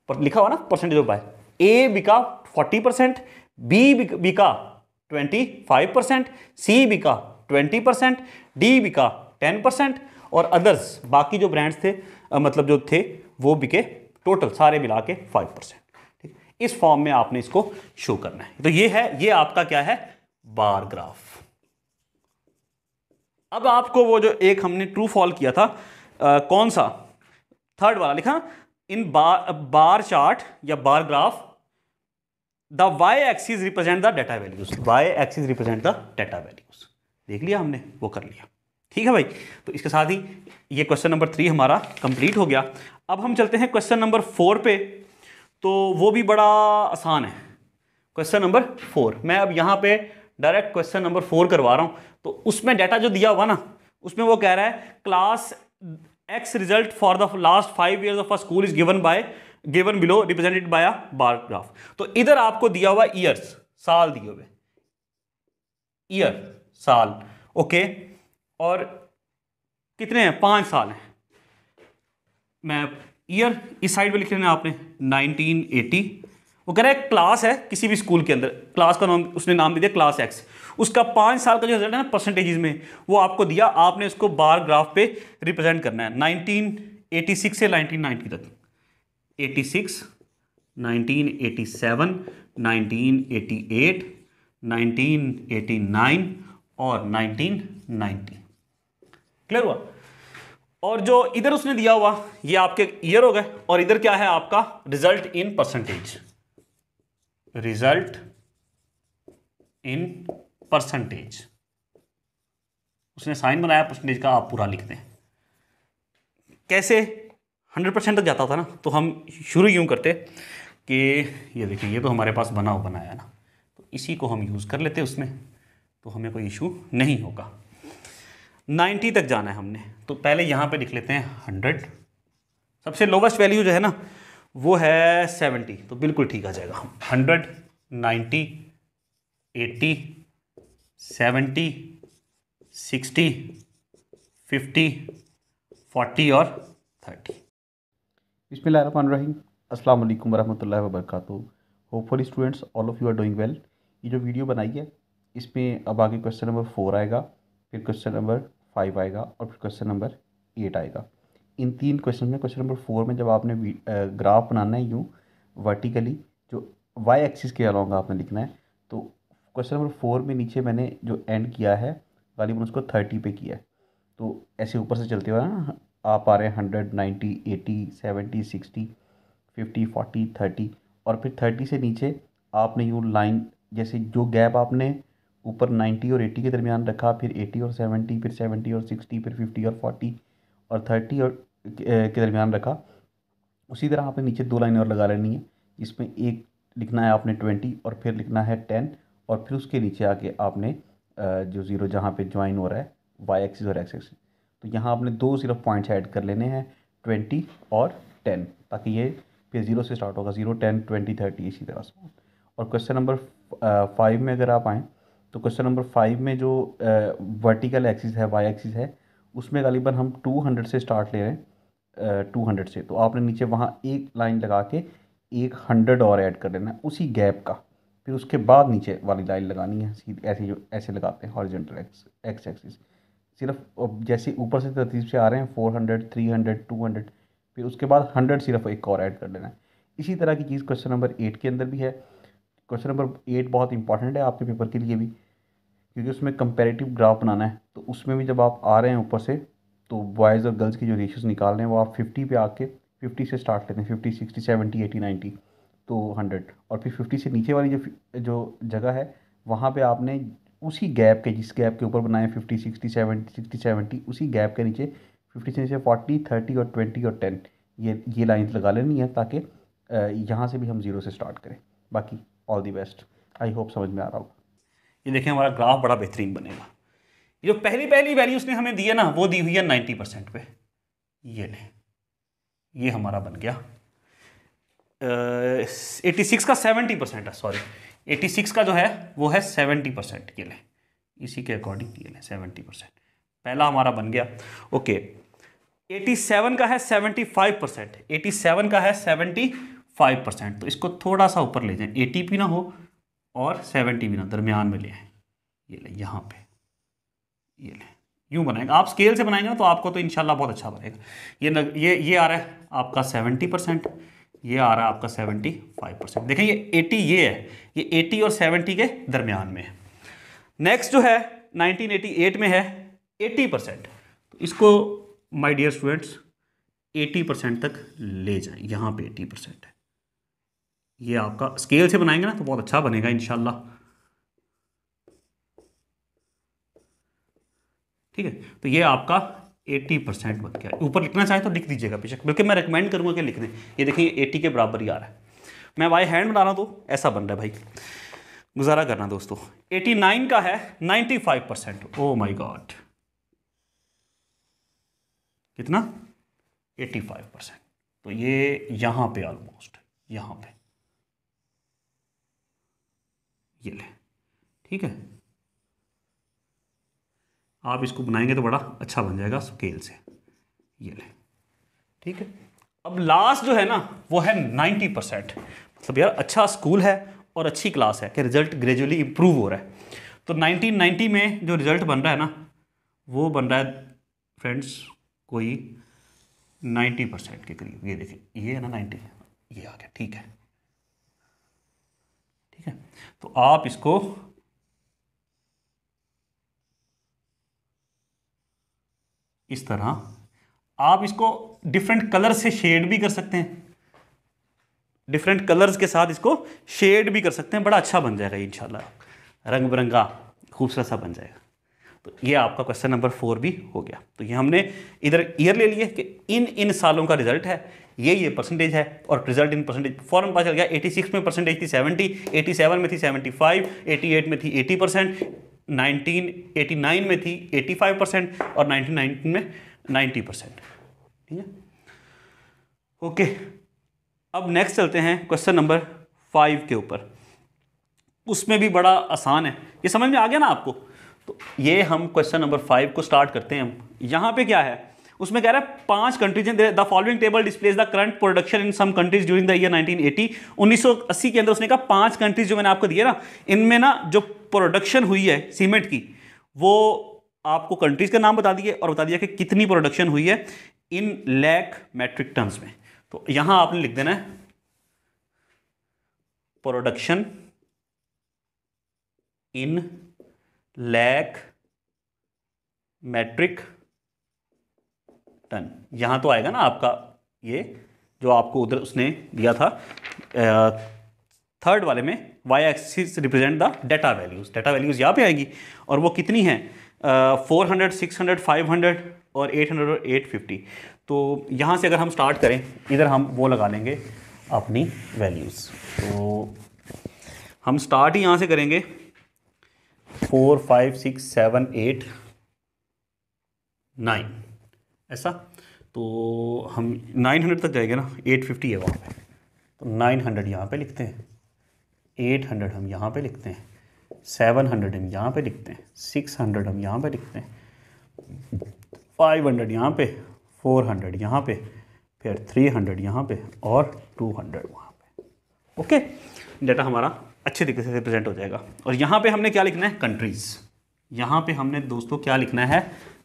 पर लिखा हुआ ना परसेंटेज ऑफ बाय ए बिका फोर्टी परसेंट बी बिका ट्वेंटी फाइव परसेंट सी बिका ट्वेंटी परसेंट डी बिका टेन परसेंट और अदर्स बाकी जो ब्रांड्स थे मतलब जो थे वो बिके टोटल सारे मिला के फाइव परसेंट इस फॉर्म में आपने इसको शो करना है तो ये है ये आपका क्या है बार ग्राफ अब आपको वो जो एक हमने ट्रू फॉल किया था आ, कौन सा थर्ड वाला लिखा इन बार बार चार्ट या bar graph the Y axis represent the data values Y axis represent the data values देख लिया हमने वो कर लिया ठीक है भाई तो इसके साथ ही ये क्वेश्चन नंबर थ्री हमारा कंप्लीट हो गया अब हम चलते हैं क्वेश्चन नंबर फोर पे तो वो भी बड़ा आसान है क्वेश्चन नंबर फोर मैं अब यहाँ पे डायरेक्ट क्वेश्चन नंबर फोर करवा रहा हूँ तो उसमें डाटा जो दिया हुआ ना उसमें वो कह रहा है class X result for the last five years of a school is given by given below represented by a bar graph तो इधर आपको दिया हुआ ईयर्स साल दिए हुए ईयर साल ओके और कितने हैं पाँच साल हैं मैं ईयर इस साइड पे लिख लेना आपने 1980 वो कह रहा है क्लास है किसी भी स्कूल के अंदर क्लास का नाम उसने नाम दे दिया क्लास एक्स उसका पाँच साल का जो रिजल्ट है ना परसेंटेज में वो आपको दिया आपने उसको बार ग्राफ पे रिप्रेजेंट करना है 1986 से 1990 तक 86 1987 1988 1989 और 1990 क्लियर हुआ और जो इधर उसने दिया हुआ ये आपके ईयर हो गए और इधर क्या है आपका result in percentage result in percentage उसने साइन बनाया परसेंटेज का आप पूरा लिख दें कैसे हंड्रेड परसेंट तक जाता था ना तो हम शुरू यूँ करते कि ये देखिए ये तो हमारे पास बना हो बनाया ना तो इसी को हम यूज़ कर लेते उसमें तो हमें कोई इशू नहीं होगा 90 तक जाना है हमने तो पहले यहाँ पे लिख लेते हैं 100 सबसे लोवेस्ट वैल्यू जो है ना वो है 70 तो बिल्कुल ठीक आ जाएगा हम 100 90 80 70 60 50 40 और 30 बिस्मिल्लाहिर्रहमानिर्रहीम अस्सलाम वालेकुम व बरकातहू hopefully students all of you are doing well ये जो वीडियो बनाई है इसमें अब आगे क्वेश्चन नंबर फोर आएगा फिर क्वेश्चन नंबर फाइव आएगा और फिर क्वेश्चन नंबर एट आएगा इन तीन क्वेश्चन में क्वेश्चन नंबर फोर में जब आपने ग्राफ बनाना है यूँ वर्टिकली जो वाई एक्सिस के अलाउंग आपने लिखना है तो क्वेश्चन नंबर फोर में नीचे मैंने जो एंड किया है गालिबन उसको थर्टी पे किया है तो ऐसे ऊपर से चलते हुए ना आप आ रहे हैं hundred ninety eighty seventy sixty fifty forty thirty और फिर थर्टी से नीचे आपने यूँ लाइन जैसे जो गैप आपने ऊपर 90 और 80 के दरमियान रखा फिर 80 और 70 फिर 70 और 60 फिर 50 और 40 और 30 और के दरमियान रखा उसी तरह आपने नीचे दो लाइनें और लगा लेनी है इसमें एक लिखना है आपने ट्वेंटी और फिर लिखना है टेन और फिर उसके नीचे आके आपने जो ज़ीरो जहाँ पे ज्वाइन हो रहा है वाई एक्सिस और एक्स एक्सिस तो यहाँ आपने दो सिर्फ पॉइंट्स ऐड कर लेने हैं ट्वेंटी और टेन ताकि ये फिर ज़ीरो से स्टार्ट होगा ज़ीरो टेन ट्वेंटी थर्टी इसी तरह से और क्वेश्चन नंबर फाइव में अगर आप आएँ तो क्वेश्चन नंबर फाइव में जो वर्टिकल एक्सिस है वाई एक्सिस है उसमें गालिबा हम टू हंड्रेड से स्टार्ट ले रहे हैं टू हंड्रेड से तो आपने नीचे वहाँ एक लाइन लगा के एक हंड्रेड और ऐड कर लेना है उसी गैप का फिर उसके बाद नीचे वाली लाइन लगानी है सीधे ऐसे जो ऐसे लगाते हैं हॉरिजेंटल एक्स एक्स एक्सिस सिर्फ जैसे ऊपर से तरतीब से आ रहे हैं four hundred three hundred two hundred फिर उसके बाद हंड्रेड सिर्फ एक और ऐड कर लेना है इसी तरह की चीज़ क्वेश्चन नंबर एट के अंदर भी है क्वेश्चन नंबर एट बहुत इंपॉर्टेंट है आपके पेपर के लिए भी क्योंकि उसमें कंपेरेटिव ग्राफ बनाना है तो उसमें भी जब आप आ रहे हैं ऊपर से तो बॉयज़ और गर्ल्स की जो रेशियोज़ निकाल रहे हैं वो आप फिफ्टी पे आके फिफ्टी से स्टार्ट लेते हैं fifty sixty seventy eighty ninety तो हंड्रेड और फिर फिफ्टी से नीचे वाली जो जो जगह है वहाँ पर आपने उसी गैप के जिस गैप के ऊपर बनाए fifty sixty seventy sixty seventy उसी गैप के नीचे फिफ्टी से नीचे फोर्टी थर्टी और ट्वेंटी और टेन ये ये लाइन्स लगा लेनी है ताकि यहाँ से भी हम ज़ीरो से स्टार्ट करें बाकी all the best I hope समझ में आ रहा होगा ये देखें हमारा ग्राफ बड़ा बेहतरीन बनेगा ये जो पहली पहली वैल्यू उसने हमें दी है ना वो दी हुई है नाइन्टी परसेंट पे ये लें ये हमारा बन गया एट्टी सिक्स का सेवेंटी परसेंट है सॉरी एट्टी सिक्स का जो है वो है सेवेंटी परसेंट ये लें इसी के अकॉर्डिंग ये लें सेवेंटी परसेंट पहला हमारा बन गया ओके एटी सेवन का है seventy five percent eighty seven का है सेवेंटी फाइव परसेंट तो इसको थोड़ा सा ऊपर ले जाएं एटी भी ना हो और सेवेंटी भी ना दरमियान में ले आएँ ये लें यहाँ पे ये लें यूँ बनाएंगे आप स्केल से बनाएंगे ना तो आपको तो इनशाला बहुत अच्छा बनेगा ये न, ये ये आ रहा है आपका सेवेंटी परसेंट ये आ रहा है आपका सेवेंटी फाइव परसेंट देखें ये एटी ये है ये एटी और सेवेंटी के दरमियान में है नेक्स्ट जो है नाइनटीन एटी एट में है एटी परसेंट तो इसको my dear students eighty percent तक ले जाएं यहाँ पे एटी परसेंट है ये आपका स्केल से बनाएंगे ना तो बहुत अच्छा बनेगा इनशाला ठीक है तो ये आपका 80 परसेंट बन गया ऊपर लिखना चाहे तो लिख दीजिएगा बेशक बल्कि मैं रिकमेंड करूंगा कि लिख दें ये देखिए 80 के बराबर ही आ रहा है मैं बाई हैंड बना रहा तो ऐसा बन रहा है भाई गुजारा करना दोस्तों 89 का है 95 परसेंट ओ माई गॉड कितना 85 परसेंट तो ये यहां पे ऑलमोस्ट यहां पे ये ले ठीक है आप इसको बनाएंगे तो बड़ा अच्छा बन जाएगा स्केल से ये ले ठीक है अब लास्ट जो है ना वो है नाइन्टी परसेंट मतलब यार अच्छा स्कूल है और अच्छी क्लास है कि रिजल्ट ग्रेजुअली इंप्रूव हो रहा है तो 1990 में जो रिजल्ट बन रहा है ना वो बन रहा है फ्रेंड्स कोई 90 परसेंट के करीब ये देखिए ये है ना 90 ये आ गया ठीक है ठीक है तो आप इसको इस तरह आप इसको डिफरेंट कलर से शेड भी कर सकते हैं डिफरेंट कलर्स के साथ इसको शेड भी कर सकते हैं बड़ा अच्छा बन जाएगा इन इंशाल्लाह रंग बिरंगा खूबसूरत सा बन जाएगा तो ये आपका क्वेश्चन नंबर फोर भी हो गया तो ये हमने इधर ईयर ले लिए कि इन इन सालों का रिजल्ट है ये ये परसेंटेज है और रिजल्ट इन परसेंटेज फॉरन पता चल गया 86 में परसेंटेज थी 70 87 में थी 75 88 में थी 80 परसेंट नाइनटीन एटी नाइन में थी एटी फाइव परसेंट और नाइनटीन में नाइन्टी परसेंट ठीक है ओके अब नेक्स्ट चलते हैं क्वेश्चन नंबर फाइव के ऊपर उसमें भी बड़ा आसान है ये समझ में आ गया ना आपको तो ये हम क्वेश्चन नंबर फाइव को स्टार्ट करते हैं हम यहाँ पर क्या है उसमें कह रहा है पांच कंट्रीज हैं the following table displays the current production in some countries during the year 1980 1980 के अंदर उसने कहा पांच कंट्रीज जो मैंने आपको दिए ना इनमें ना जो प्रोडक्शन हुई है सीमेंट की वो आपको कंट्रीज का नाम बता दिए और बता दिया कि कितनी प्रोडक्शन हुई है इन लैक मैट्रिक टर्म्स में तो यहां आपने लिख देना है production in lakh metric ton यहाँ तो आएगा ना आपका ये जो आपको उधर उसने दिया था थर्ड वाले में Y axis represent the data values data values यहाँ पे आएगी और वो कितनी है four hundred six hundred five hundred और एट हंड्रेड और एट फिफ्टी तो यहाँ से अगर हम स्टार्ट करें इधर हम वो लगा लेंगे अपनी वैल्यूज़ तो हम स्टार्ट ही यहाँ से करेंगे four five six seven eight nine ऐसा तो हम 900 तक जाएंगे ना 850 है वहाँ पे तो 900 हंड्रेड यहाँ पर लिखते हैं 800 हम यहाँ पे लिखते हैं 700 हम यहाँ पे लिखते हैं 600 हम यहाँ पे लिखते हैं 500 यहाँ पर फोर हंड्रेड यहाँ पर फिर 300 यहाँ पर और 200 वहाँ पर ओके डाटा हमारा अच्छे तरीके से रिप्रेजेंट हो जाएगा और यहाँ पे हमने क्या लिखना है कंट्रीज़ यहाँ पे हमने दोस्तों क्या लिखना है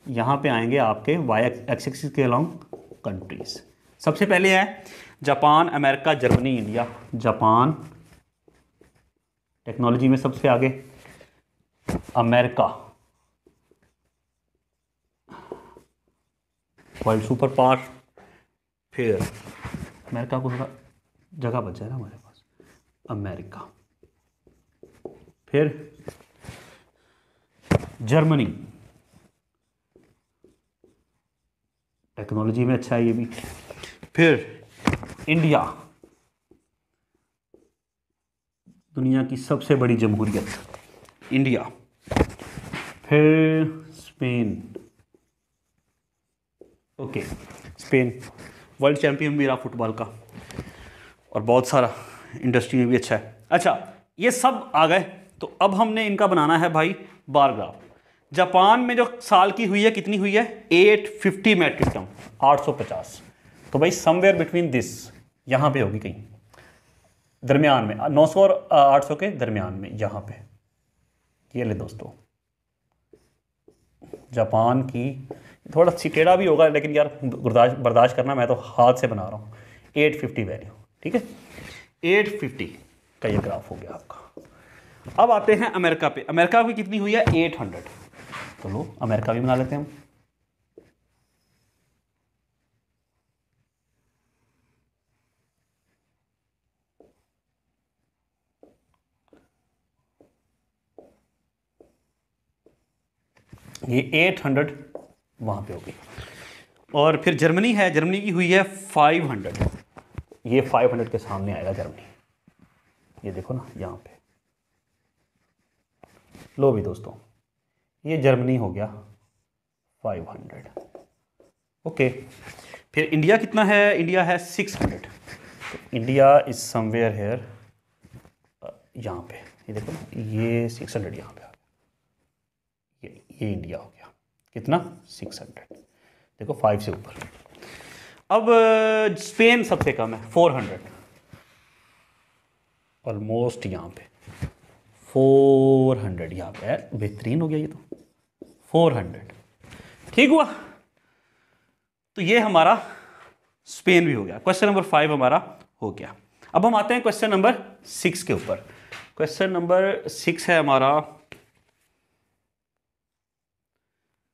यहाँ पे आएंगे आपके वाई एक्सिस के अलॉन्ग कंट्रीज सबसे पहले है Japan America Germany India Japan technology में सबसे आगे अमेरिका वर्ल्ड सुपर पावर फिर अमेरिका को थोड़ा जगह बच जाए ना हमारे पास अमेरिका फिर जर्मनी टेक्नोलॉजी में अच्छा है ये भी फिर इंडिया दुनिया की सबसे बड़ी जमहूरियत इंडिया फिर Spain okay Spain world champion भी रहा फुटबॉल का और बहुत सारा इंडस्ट्री में भी अच्छा है अच्छा ये सब आ गए तो अब हमने इनका बनाना है भाई बार ग्राफ जापान में जो साल की हुई है कितनी हुई है 850 मैट्रिक टन 850 तो भाई समवेयर बिटवीन दिस यहाँ पे होगी कहीं दरमियान में 900 और 800 के दरमियान में यहाँ पे ये ले दोस्तों जापान की थोड़ा सिकेड़ा भी होगा लेकिन यार बर्दाश्त बर्दाश्त करना मैं तो हाथ से बना रहा हूँ 850 वैल्यू ठीक है 850 का ये ग्राफ हो गया आपका अब आते हैं अमेरिका पे अमेरिका की कितनी हुई है 800 तो लो अमेरिका भी बना लेते हैं हम ये 800 हंड्रेड पे हो गई और फिर जर्मनी है जर्मनी की हुई है 500 ये 500 के सामने आएगा जर्मनी ये देखो ना यहां पे लो भी दोस्तों ये जर्मनी हो गया 500 ओके फिर इंडिया कितना है इंडिया है 600 तो इंडिया इज समवेयर हेयर यहाँ पे ये देखो ये 600 हंड्रेड यहाँ पे आ गया ये ये इंडिया हो गया कितना 600 देखो 5 से ऊपर अब स्पेन सबसे कम है 400 ऑलमोस्ट यहाँ पे 400 यहाँ पे बेहतरीन हो गया ये तो फोर हंड्रेड ठीक हुआ तो ये हमारा स्पेन भी हो गया क्वेश्चन नंबर फाइव हमारा हो गया अब हम आते हैं क्वेश्चन नंबर सिक्स के ऊपर क्वेश्चन नंबर सिक्स है हमारा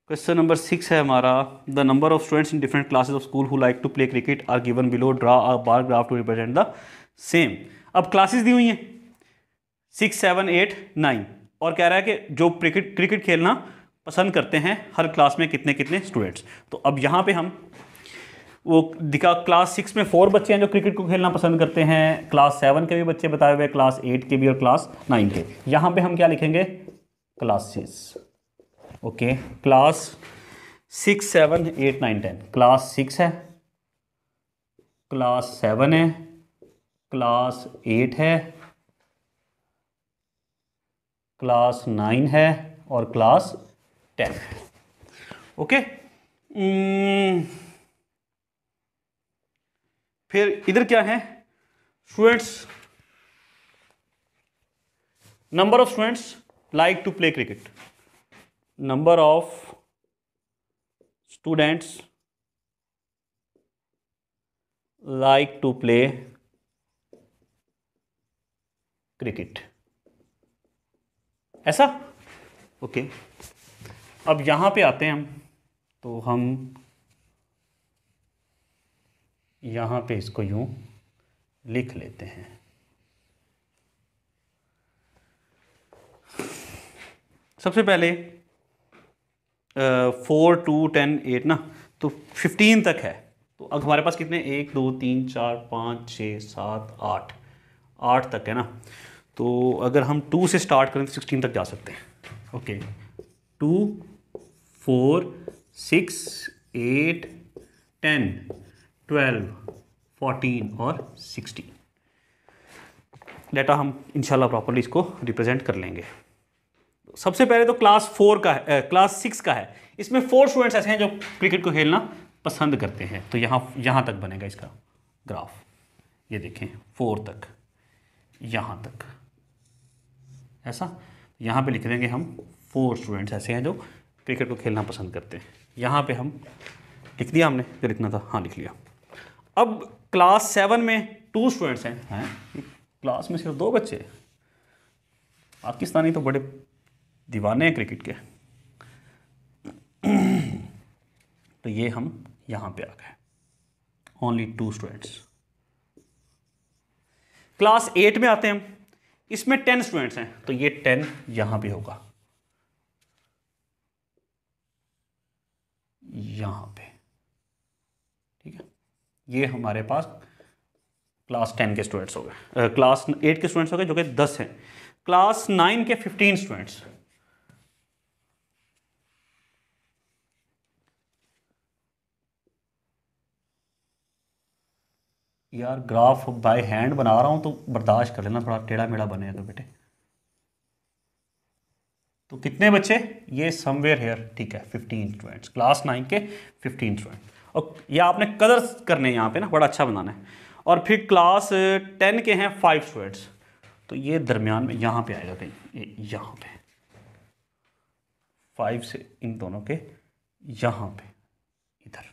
क्वेश्चन नंबर सिक्स है हमारा the number of students in different classes of school who like to play cricket are given below draw a bar graph to represent the same अब क्लासेस दी हुई हैं सिक्स सेवन एट नाइन और कह रहा है कि जो क्रिकेट क्रिकेट खेलना पसंद करते हैं हर क्लास में कितने कितने स्टूडेंट्स तो अब यहाँ पे हम वो दिखा क्लास सिक्स में फोर बच्चे हैं जो क्रिकेट को खेलना पसंद करते हैं क्लास सेवन के भी बच्चे बताए हुए क्लास एट के भी और क्लास नाइन के यहाँ पे हम क्या लिखेंगे classes okay class six seven eight nine ten class six है क्लास सेवन है क्लास एट है क्लास नाइन है और क्लास टेन ओके hmm. फिर इधर क्या है students number of students like to play cricket number of students like to play cricket ऐसा ओके okay. अब यहाँ पे आते हैं हम तो हम यहाँ पे इसको यूँ लिख लेते हैं सबसे पहले फोर टू टेन एट ना तो फिफ्टीन तक है तो अब हमारे पास कितने एक दो तीन चार पाँच छः सात आठ आठ तक है ना तो अगर हम टू से स्टार्ट करें तो सिक्सटीन तक जा सकते हैं okay two four six eight ten twelve fourteen और सिक्सटीन डेटा हम इंशाल्लाह प्रॉपरली इसको रिप्रेजेंट कर लेंगे सबसे पहले तो क्लास फोर का है क्लास सिक्स का है इसमें फोर स्टूडेंट्स ऐसे हैं जो क्रिकेट को खेलना पसंद करते हैं तो यहाँ यहाँ तक बनेगा इसका ग्राफ ये देखें फोर तक यहाँ तक ऐसा यहाँ पे लिख देंगे हम फोर स्टूडेंट्स ऐसे हैं जो क्रिकेट को खेलना पसंद करते हैं यहाँ पे हम लिख दिया हमने जो लिखना था हाँ लिख लिया अब क्लास सेवन में टू स्टूडेंट्स हैं हैं क्लास में सिर्फ दो बच्चे पाकिस्तानी तो बड़े दीवाने हैं क्रिकेट के तो ये हम यहाँ पे आ गए only two students class eight में आते हैं हम इसमें टेन स्टूडेंट्स हैं तो ये टेन यहाँ पे होगा यहाँ पे ठीक है ये हमारे पास क्लास टेन के स्टूडेंट्स हो गए क्लास एट के स्टूडेंट्स हो गए जो कि दस हैं क्लास नाइन के फिफ्टीन स्टूडेंट्स यार ग्राफ बाय हैंड बना रहा हूं तो बर्दाश्त कर लेना थोड़ा टेढ़ा मेढ़ा बनेगा तो बेटे तो कितने बच्चे ये समवेयर हेयर ठीक है फिफ्टीन स्टूडेंट्स क्लास नाइन के फिफ्टीन स्टूडेंट और ये आपने कलर करने यहाँ पे ना बड़ा अच्छा बनाना है और फिर क्लास टेन uh, के हैं फाइव स्टूडेंट्स तो ये दरमियान में यहाँ पे आएगा कहीं ये यहाँ पे फाइव से इन दोनों के यहाँ पे इधर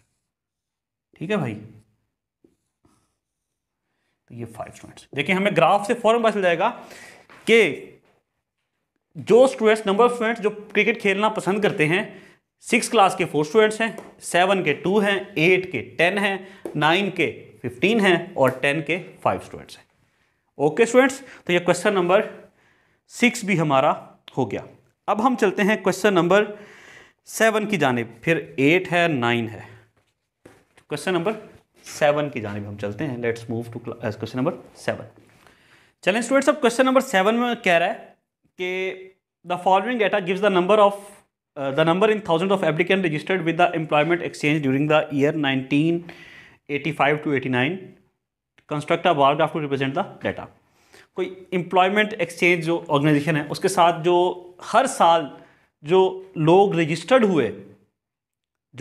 ठीक है भाई तो ये फाइव स्टूडेंट्स देखिए हमें ग्राफ से फॉर्म पता चल जाएगा कि जो स्टूडेंट्स नंबर ऑफ स्टूडेंट्स जो क्रिकेट खेलना पसंद करते हैं सिक्स क्लास के फोर स्टूडेंट्स हैं सेवन के टू हैं एट के टेन हैं नाइन के फिफ्टीन हैं और टेन के फाइव स्टूडेंट्स हैं ओके स्टूडेंट्स तो ये क्वेश्चन नंबर सिक्स भी हमारा हो गया अब हम चलते हैं क्वेश्चन नंबर सेवन की जानेब फिर एट है नाइन है क्वेश्चन नंबर सेवन की जानेब हम चलते हैं let's move to question number seven चलें स्टूडेंट्स अब क्वेश्चन नंबर सेवन में कह रहा है कि the following data gives the number of the number in thousand of applicant registered with the employment exchange during the year nineteen eighty five to eighty nine construct a bar graph to represent the data कोई एम्प्लॉयमेंट एक्सचेंज जो ऑर्गेनाइजेशन है उसके साथ जो हर साल जो लोग रजिस्टर्ड हुए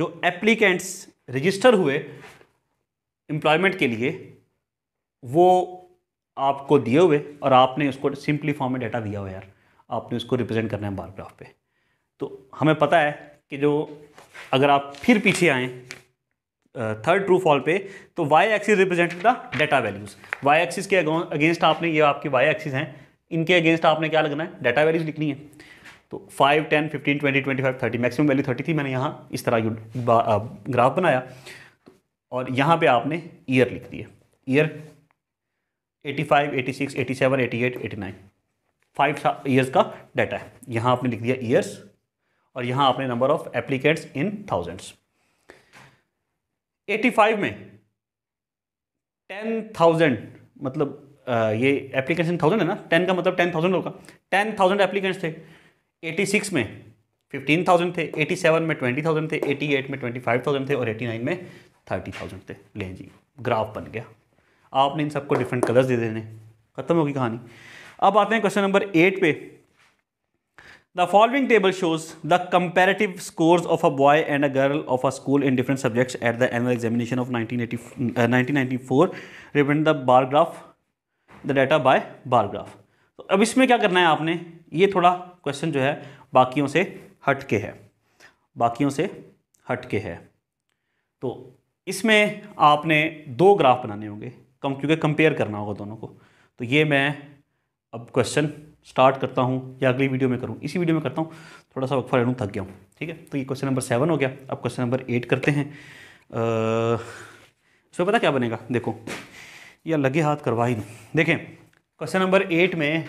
जो एप्लीकेंट्स रजिस्टर हुए एम्प्लॉयमेंट के लिए वो आपको दिए हुए और आपने उसको सिंपली फॉर्म में डाटा दिया हुआ यार आपने उसको रिप्रेजेंट करना है बारग्राफ पे तो हमें पता है कि जो अगर आप फिर पीछे आएँ थर्ड ट्रू फॉल पे तो Y axis represent the data values Y axis के अगेंस्ट आपने ये आपकी वाई एक्सिस हैं इनके अगेंस्ट आपने क्या लगना है डेटा वैल्यूज लिखनी है तो five ten fifteen twenty twenty five thirty maximum value thirty थी मैंने यहाँ इस तरह ग्राफ बनाया और यहाँ पे आपने ईयर लिख दिया year eighty five eighty six eighty seven eighty eight eighty nine five years का डाटा है यहाँ आपने लिख दिया ईयर्स और यहाँ आपने number of applicants in thousands 85 में 10,000 मतलब आ, ये एप्लीकेट्स इन थाउजेंड है ना टेन का मतलब टेन थाउजेंड होगा टेन थाउजेंड एप्लीकेंट्स थे 86 में 15,000 थे 87 में 20,000 थे 88 में 25,000 थे और 89 में 30,000 थे ले जी ग्राफ बन गया आपने इन सबको डिफरेंट कलर्स दे देने खत्म होगी कहानी अब आते हैं क्वेश्चन नंबर एट पे the following table shows the comparative scores of a boy and a girl of a school in different subjects at the annual examination of nineteen eighty nineteen the bar graph the data by bar graph तो अब इसमें क्या करना है आपने ये थोड़ा क्वेश्चन जो है बाकियों से हट के है बाकियों से हट के है तो इसमें आपने दो ग्राफ बनाने होंगे कम क्योंकि कंपेयर करना होगा दोनों को तो ये मैं अब क्वेश्चन स्टार्ट करता हूँ या अगली वीडियो में करूँ इसी वीडियो में करता हूँ थोड़ा सा वक्फा ले लूँ थक गया हूँ ठीक है तो ये क्वेश्चन नंबर सेवन हो गया अब क्वेश्चन नंबर एट करते हैं इसमें पता क्या बनेगा देखो या लगे हाथ करवा ही दूँ देखें क्वेश्चन नंबर एट में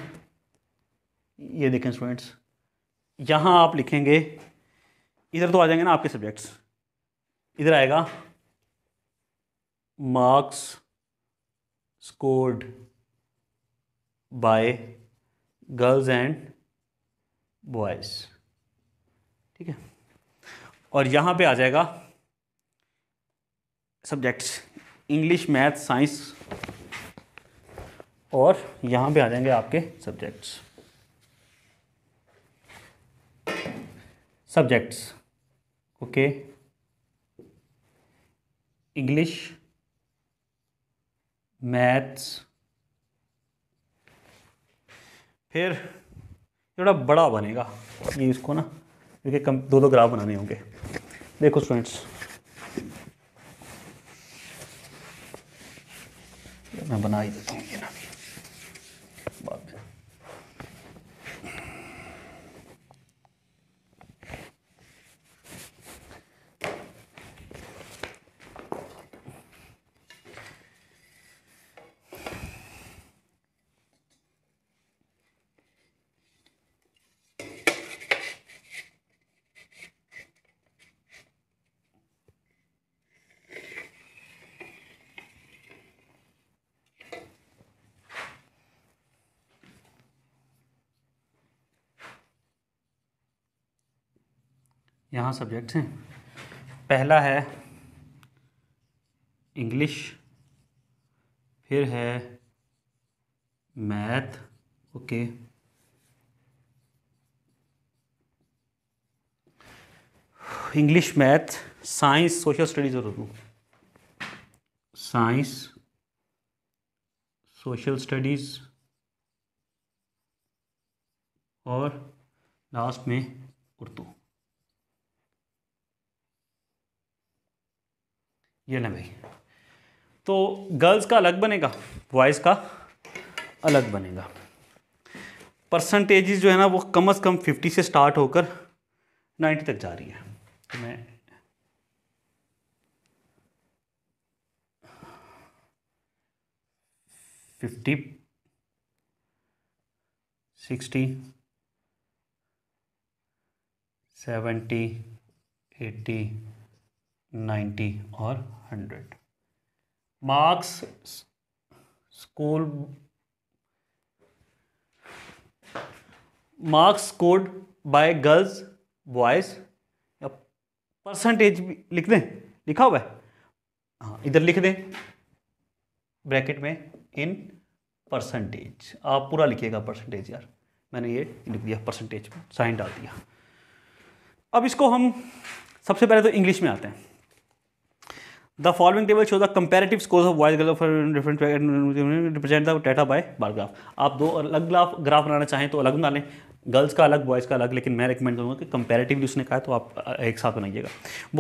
ये देखें स्टूडेंट्स यहाँ आप लिखेंगे इधर तो आ जाएंगे ना आपके सब्जेक्ट्स इधर आएगा marks scored by girls and boys ठीक है और यहाँ पे आ जाएगा सब्जेक्ट्स इंग्लिश मैथ साइंस और यहाँ पे आ जाएंगे आपके subjects subjects okay English maths फिर थोड़ा बड़ा बनेगा ये इसको ना देखिए कम दो दो ग्राफ बनाने होंगे देखो स्टूडेंट्स मैं बना ही देता हूँ ये ना यहाँ सब्जेक्ट्स हैं पहला है इंग्लिश फिर है math okay English math science social studies और उर्दू साइंस सोशल स्टडीज़ और लास्ट में उर्दू ये ना भाई तो गर्ल्स का अलग बनेगा बॉयज़ का अलग बनेगा परसेंटेजेस जो है ना वो कम से कम 50 से स्टार्ट होकर 90 तक जा रही है तो मैं fifty sixty seventy eighty ninety और hundred marks score marks scored by girls boys या परसेंटेज भी लिख दें लिखा हुआ है हाँ इधर लिख दें ब्रैकेट में इन परसेंटेज आप पूरा लिखिएगा परसेंटेज यार मैंने ये लिख दिया परसेंटेज में साइन डाल दिया अब इसको हम सबसे पहले तो इंग्लिश में आते हैं The following table shows the comparative scores of voice graph for different represent the data by bar graph. आप दो अलग ग्राफ ग्राफ बनाना चाहें तो अलग बना लें गर्ल्स का अलग बॉयज़ का अलग लेकिन मैं रिकमेंड करूँगा कि कंपेरेटिवली उसने कहा तो आप एक साथ बनाइएगा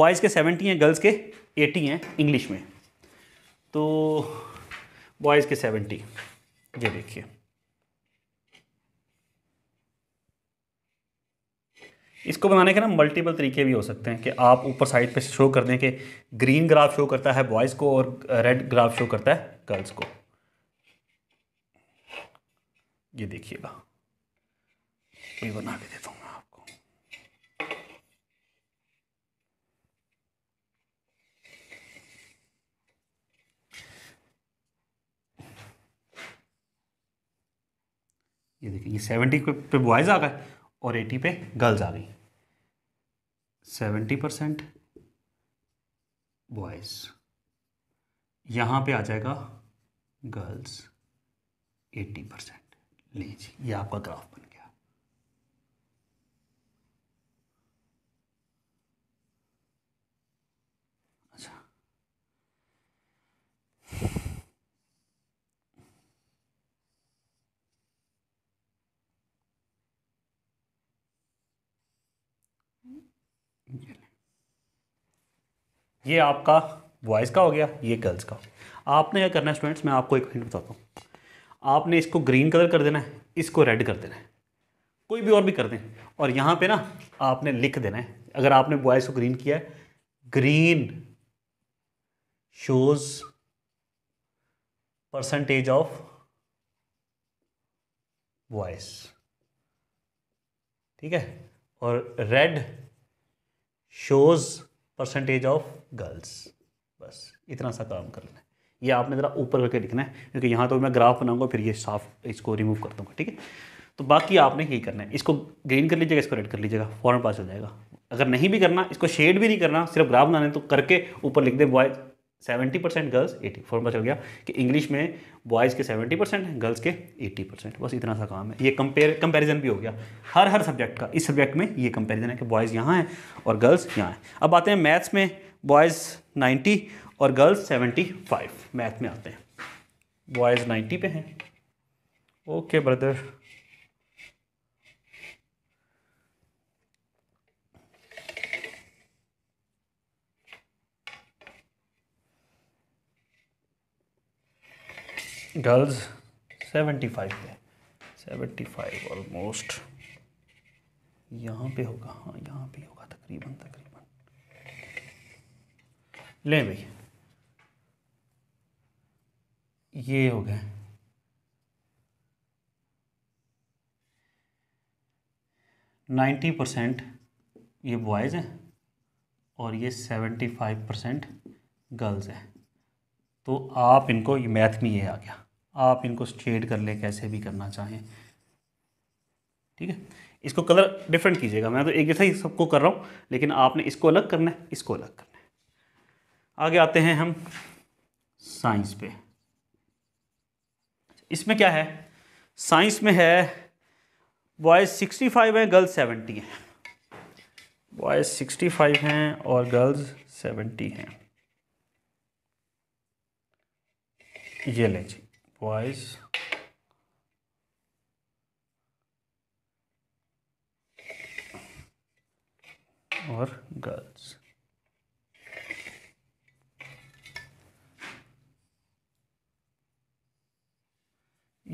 बॉयज़ के सेवेंटी हैं गर्ल्स के एटी हैं इंग्लिश में तो बॉयज़ के सेवेंटी ये देखिए इसको बनाने के ना मल्टीपल तरीके भी हो सकते हैं कि आप ऊपर साइड पे शो कर दें कि ग्रीन ग्राफ शो करता है बॉयज़ को और रेड ग्राफ शो करता है गर्ल्स को ये देखिएगा कोई बना के देता हूँ मैं आपको ये देखिए ये सेवेंटी पे बॉयज़ आ गए और एटी पे गर्ल्स आ गई सेवेंटी परसेंट बॉयज़ यहां पे आ जाएगा गर्ल्स एट्टी परसेंट लीजिए ये आपका ग्राफ बन ये आपका बॉयज़ का हो गया ये गर्ल्स का आपने क्या करना है स्टूडेंट्स मैं आपको एक मिनट बताता हूँ आपने इसको ग्रीन कलर कर देना है इसको रेड कर देना है कोई भी और भी कर दें और यहाँ पे ना आपने लिख देना है अगर आपने बॉयज़ को ग्रीन किया है green shows percentage of boys ठीक है और red shows percentage of girls बस इतना सा काम करना है ये आपने ज़रा ऊपर करके लिखना है क्योंकि यहाँ तो मैं ग्राफ बनाऊंगा फिर ये साफ इसको रिमूव कर दूँगा ठीक है तो बाकी आपने यही करना है इसको ग्रीन कर लीजिएगा इसको रेड कर लीजिएगा फ़ौरन पास हो जाएगा अगर नहीं भी करना इसको शेड भी नहीं करना सिर्फ ग्राफ बनाने तो करके ऊपर लिख दे boy seventy percent girls eighty formula चल गया कि इंग्लिश में बॉयज़ के सेवेंटी परसेंट हैं गर्ल्स के एटी परसेंट बस इतना सा काम है ये कंपेयर कंपेरिजन भी हो गया हर हर सब्जेक्ट का इस सब्जेक्ट में ये कंपेरिजन है कि बॉयज़ यहाँ हैं और गर्ल्स यहाँ हैं अब आते हैं मैथ्स में बॉयज़ नाइन्टी और गर्ल्स सेवेंटी फाइव मैथ में आते हैं बॉयज़ नाइन्टी पे हैं okay brother girls seventy five पे सेवेंटी फाइव ऑलमोस्ट यहाँ पे होगा हाँ यहाँ पे होगा तकरीबन तकरीबन ले भाई ये हो गए नाइन्टी परसेंट ये बॉयज़ हैं और ये सेवेंटी फाइव परसेंट गर्ल्स हैं तो आप इनको ये मैथ में ये आ गया आप इनको स्ट्रेट कर ले कैसे भी करना चाहें ठीक है इसको कलर डिफरेंट कीजिएगा मैं तो एक जैसा ही सबको कर रहा हूँ लेकिन आपने इसको अलग करना है इसको अलग करना है आगे आते हैं हम साइंस पे इसमें क्या है साइंस में है बॉयज़ सिक्सटी फाइव हैं गर्ल्स सेवेंटी हैं बॉयज़ सिक्सटी फाइव हैं और गर्ल्स सेवेंटी हैं ये ले जी twice or girls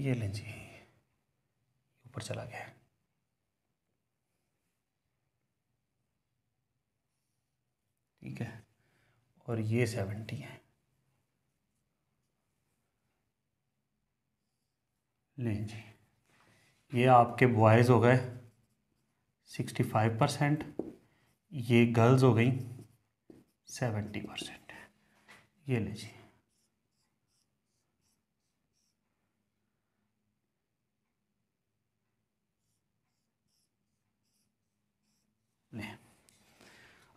ये लें जी ऊपर चला गया ठीक है और ये सेवेंटी है लें जी ये आपके बॉयज़ हो गए सिक्सटी फाइव परसेंट ये गर्ल्स हो गई सेवेंटी परसेंट ये ले जी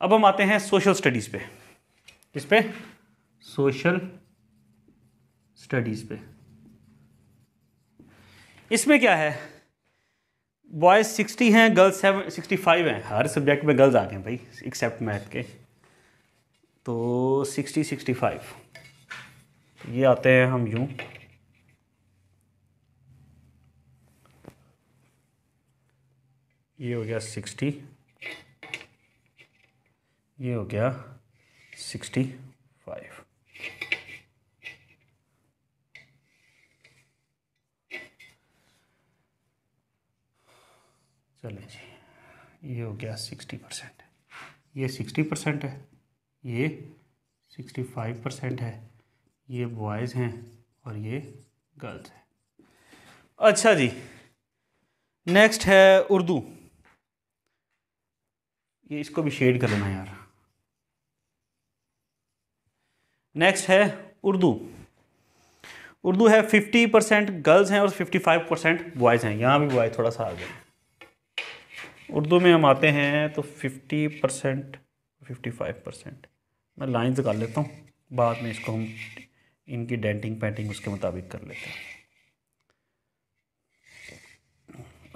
अब हम आते हैं सोशल स्टडीज़ पे इस पे सोशल स्टडीज़ पे इसमें क्या है बॉयज़ सिक्सटी हैं गर्ल्स सेवन सिक्सटी फाइव हैं हर सब्जेक्ट में गर्ल्स आ गए भाई एक्सेप्ट मैथ के तो सिक्सटी सिक्सटी फाइव ये आते हैं हम यूँ ये हो गया सिक्सटी ये हो गया सिक्सटी फाइव चले जी ये हो गया सिक्सटी परसेंट ये सिक्सटी परसेंट है ये सिक्सटी फाइव परसेंट है ये बॉयज़ हैं और ये गर्ल्स हैं अच्छा जी नेक्स्ट है उर्दू ये इसको भी शेड कर लेना यार नेक्स्ट है उर्दू उर्दू है फिफ्टी परसेंट गर्ल्स हैं और फिफ्टी फाइव परसेंट बॉयज़ हैं यहाँ भी बॉयज़ थोड़ा सा आ गया उर्दू में हम आते हैं तो fifty percent fifty five percent मैं लाइन्स निकाल लेता हूँ बाद में इसको हम इनकी डेंटिंग पेंटिंग उसके मुताबिक कर लेते हैं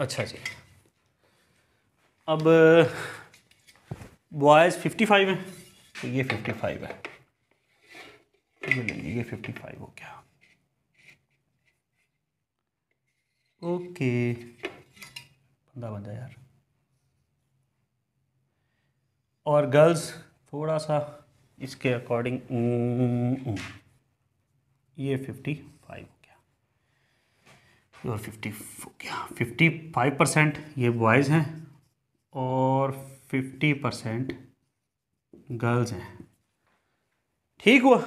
अच्छा जी अब बॉयज़ फिफ्टी फाइव है तो ये फिफ्टी फाइव है ये ले लीजिए फिफ्टी फाइव हो गया ओके बंदा बंदा यार और गर्ल्स थोड़ा सा इसके अकॉर्डिंग हम्म, ये फिफ्टी फाइव हो गया और फिफ्टी हो गया फिफ्टी फाइव परसेंट ये बॉयज़ हैं और फिफ्टी परसेंट गर्ल्स हैं ठीक हुआ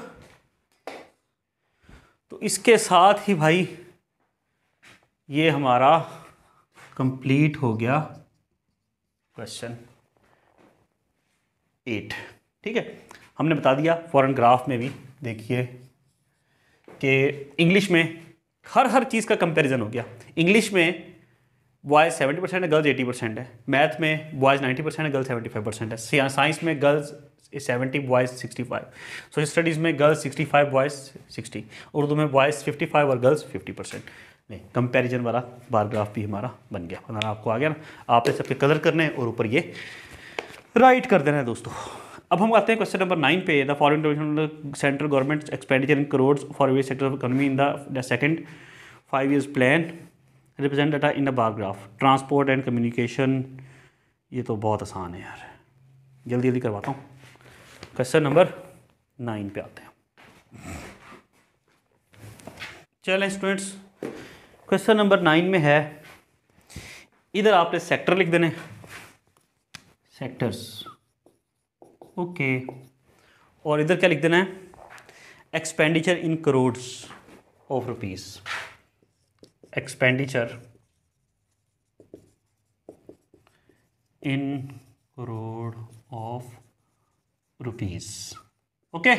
तो इसके साथ ही भाई ये हमारा कंप्लीट हो गया क्वेश्चन एट ठीक है हमने बता दिया फॉरन ग्राफ में भी देखिए कि इंग्लिश में हर हर चीज़ का कंपैरिजन हो गया इंग्लिश में बॉयज़ सेवेंटी परसेंट है गर्ल्स एटी परसेंट है मैथ में बॉयज़ नाइन्टी परसेंट है गर्ल्स सेवेंटी फाइव परसेंट है साइंस में girls seventy boys sixty five social studies में girls sixty five boys sixty Urdu में बॉयज़ फिफ्टी फाइव और गर्ल्स फिफ्टी परसेंट नहीं कंपेरिजन वाला बारग्राफ भी हमारा बन गया आपको आ गया ना आपने सबके कलर करने और ऊपर ये राइट कर देना है दोस्तों अब हम आते हैं क्वेश्चन नंबर नाइन पे the foreign division central government expenditure in crores for way sector of economy in the second five years plan represent data in the bar transport and communication ये तो बहुत आसान है यार जल्दी जल्दी करवाता हूँ क्वेश्चन नंबर नाइन पे आते हैं चलें स्टूडेंट्स क्वेश्चन नंबर नाइन में है इधर आपने सेक्टर लिख देने सेक्टर्स ओके और इधर क्या लिख देना है expenditure in crores of rupees expenditure in crore of rupees okay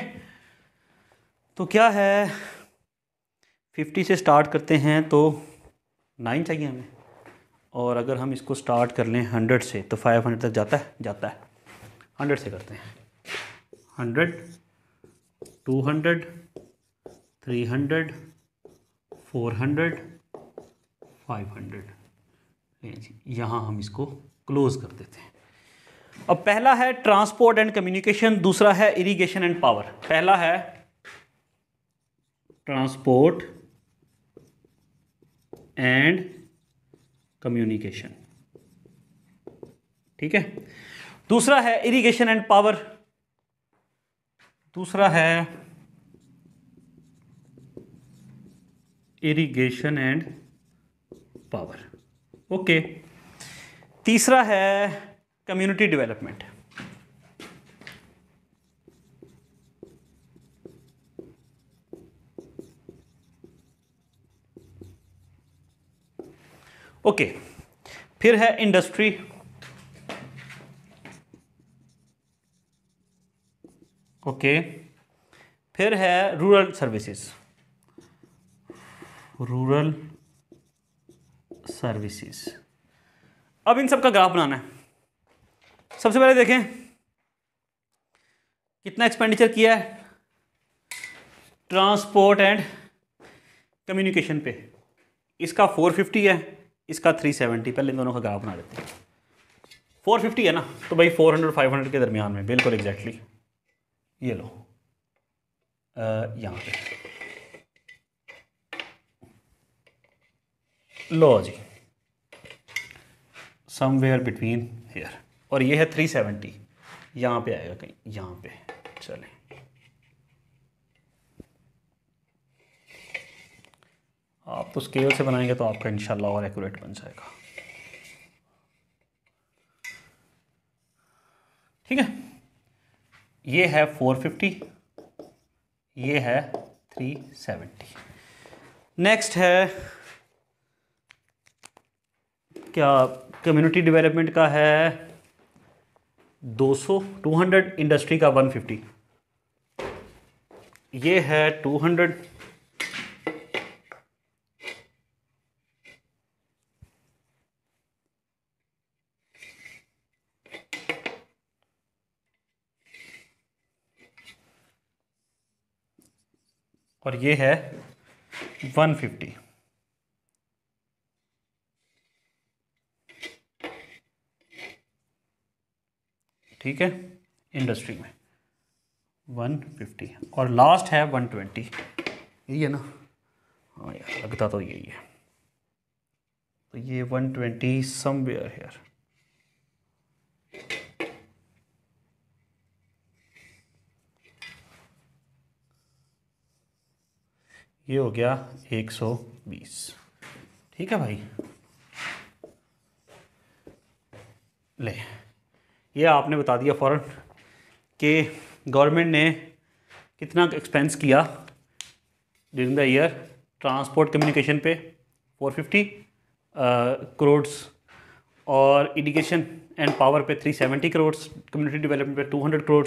तो क्या है फिफ्टी से स्टार्ट करते हैं तो नाइन चाहिए हमें और अगर हम इसको स्टार्ट कर लें हंड्रेड से तो फाइव हंड्रेड तक जाता है जाता है हंड्रेड से करते हैं hundred two hundred three hundred four hundred five hundred यहाँ हम इसको क्लोज़ कर देते हैं अब पहला है ट्रांसपोर्ट एंड कम्युनिकेशन दूसरा है इरिगेशन एंड पावर पहला है ट्रांसपोर्ट एंड कम्युनिकेशन ठीक है दूसरा है इरिगेशन एंड पावर दूसरा है इरिगेशन एंड पावर ओके तीसरा है कम्युनिटी डेवलपमेंट ओके फिर है इंडस्ट्री ओके फिर है रूरल सर्विसेज रूरल सर्विसेज अब इन सब का ग्राफ बनाना है सबसे पहले देखें कितना एक्सपेंडिचर किया है ट्रांसपोर्ट एंड कम्युनिकेशन पे इसका 450 है इसका 370 पहले इन दोनों का ग्राफ बना लेते हैं 450 है ना तो भाई 400 500 के दरमियान में बिल्कुल एग्जैक्टली ये लो यहाँ पे लो जी समवेयर बिटवीन हेयर और ये है 370 यहाँ पे आएगा कहीं यहाँ पे चलें आप तो स्केल से बनाएंगे तो आपका इंशाला और एक्यूरेट बन जाएगा ठीक है ये है फोर फिफ्टी ये है थ्री सेवेंटी नेक्स्ट है क्या कम्युनिटी डेवलपमेंट का है 200 200 इंडस्ट्री का 150 ये है 200 और ये है 150 ठीक है इंडस्ट्री में 150 और लास्ट है 120 यही है ना हाँ यार लगता तो यही है तो ये 120 समवेयर यार ये हो गया 120 ठीक है भाई ले ये आपने बता दिया फ़ौर कि गवर्नमेंट ने कितना एक्सपेंस किया during the year transport communication पे 450 करोड्स uh, और इडिकेशन एंड पावर पे 370 करोड़ कम्युनिटी डेवलपमेंट पे 200 करोड़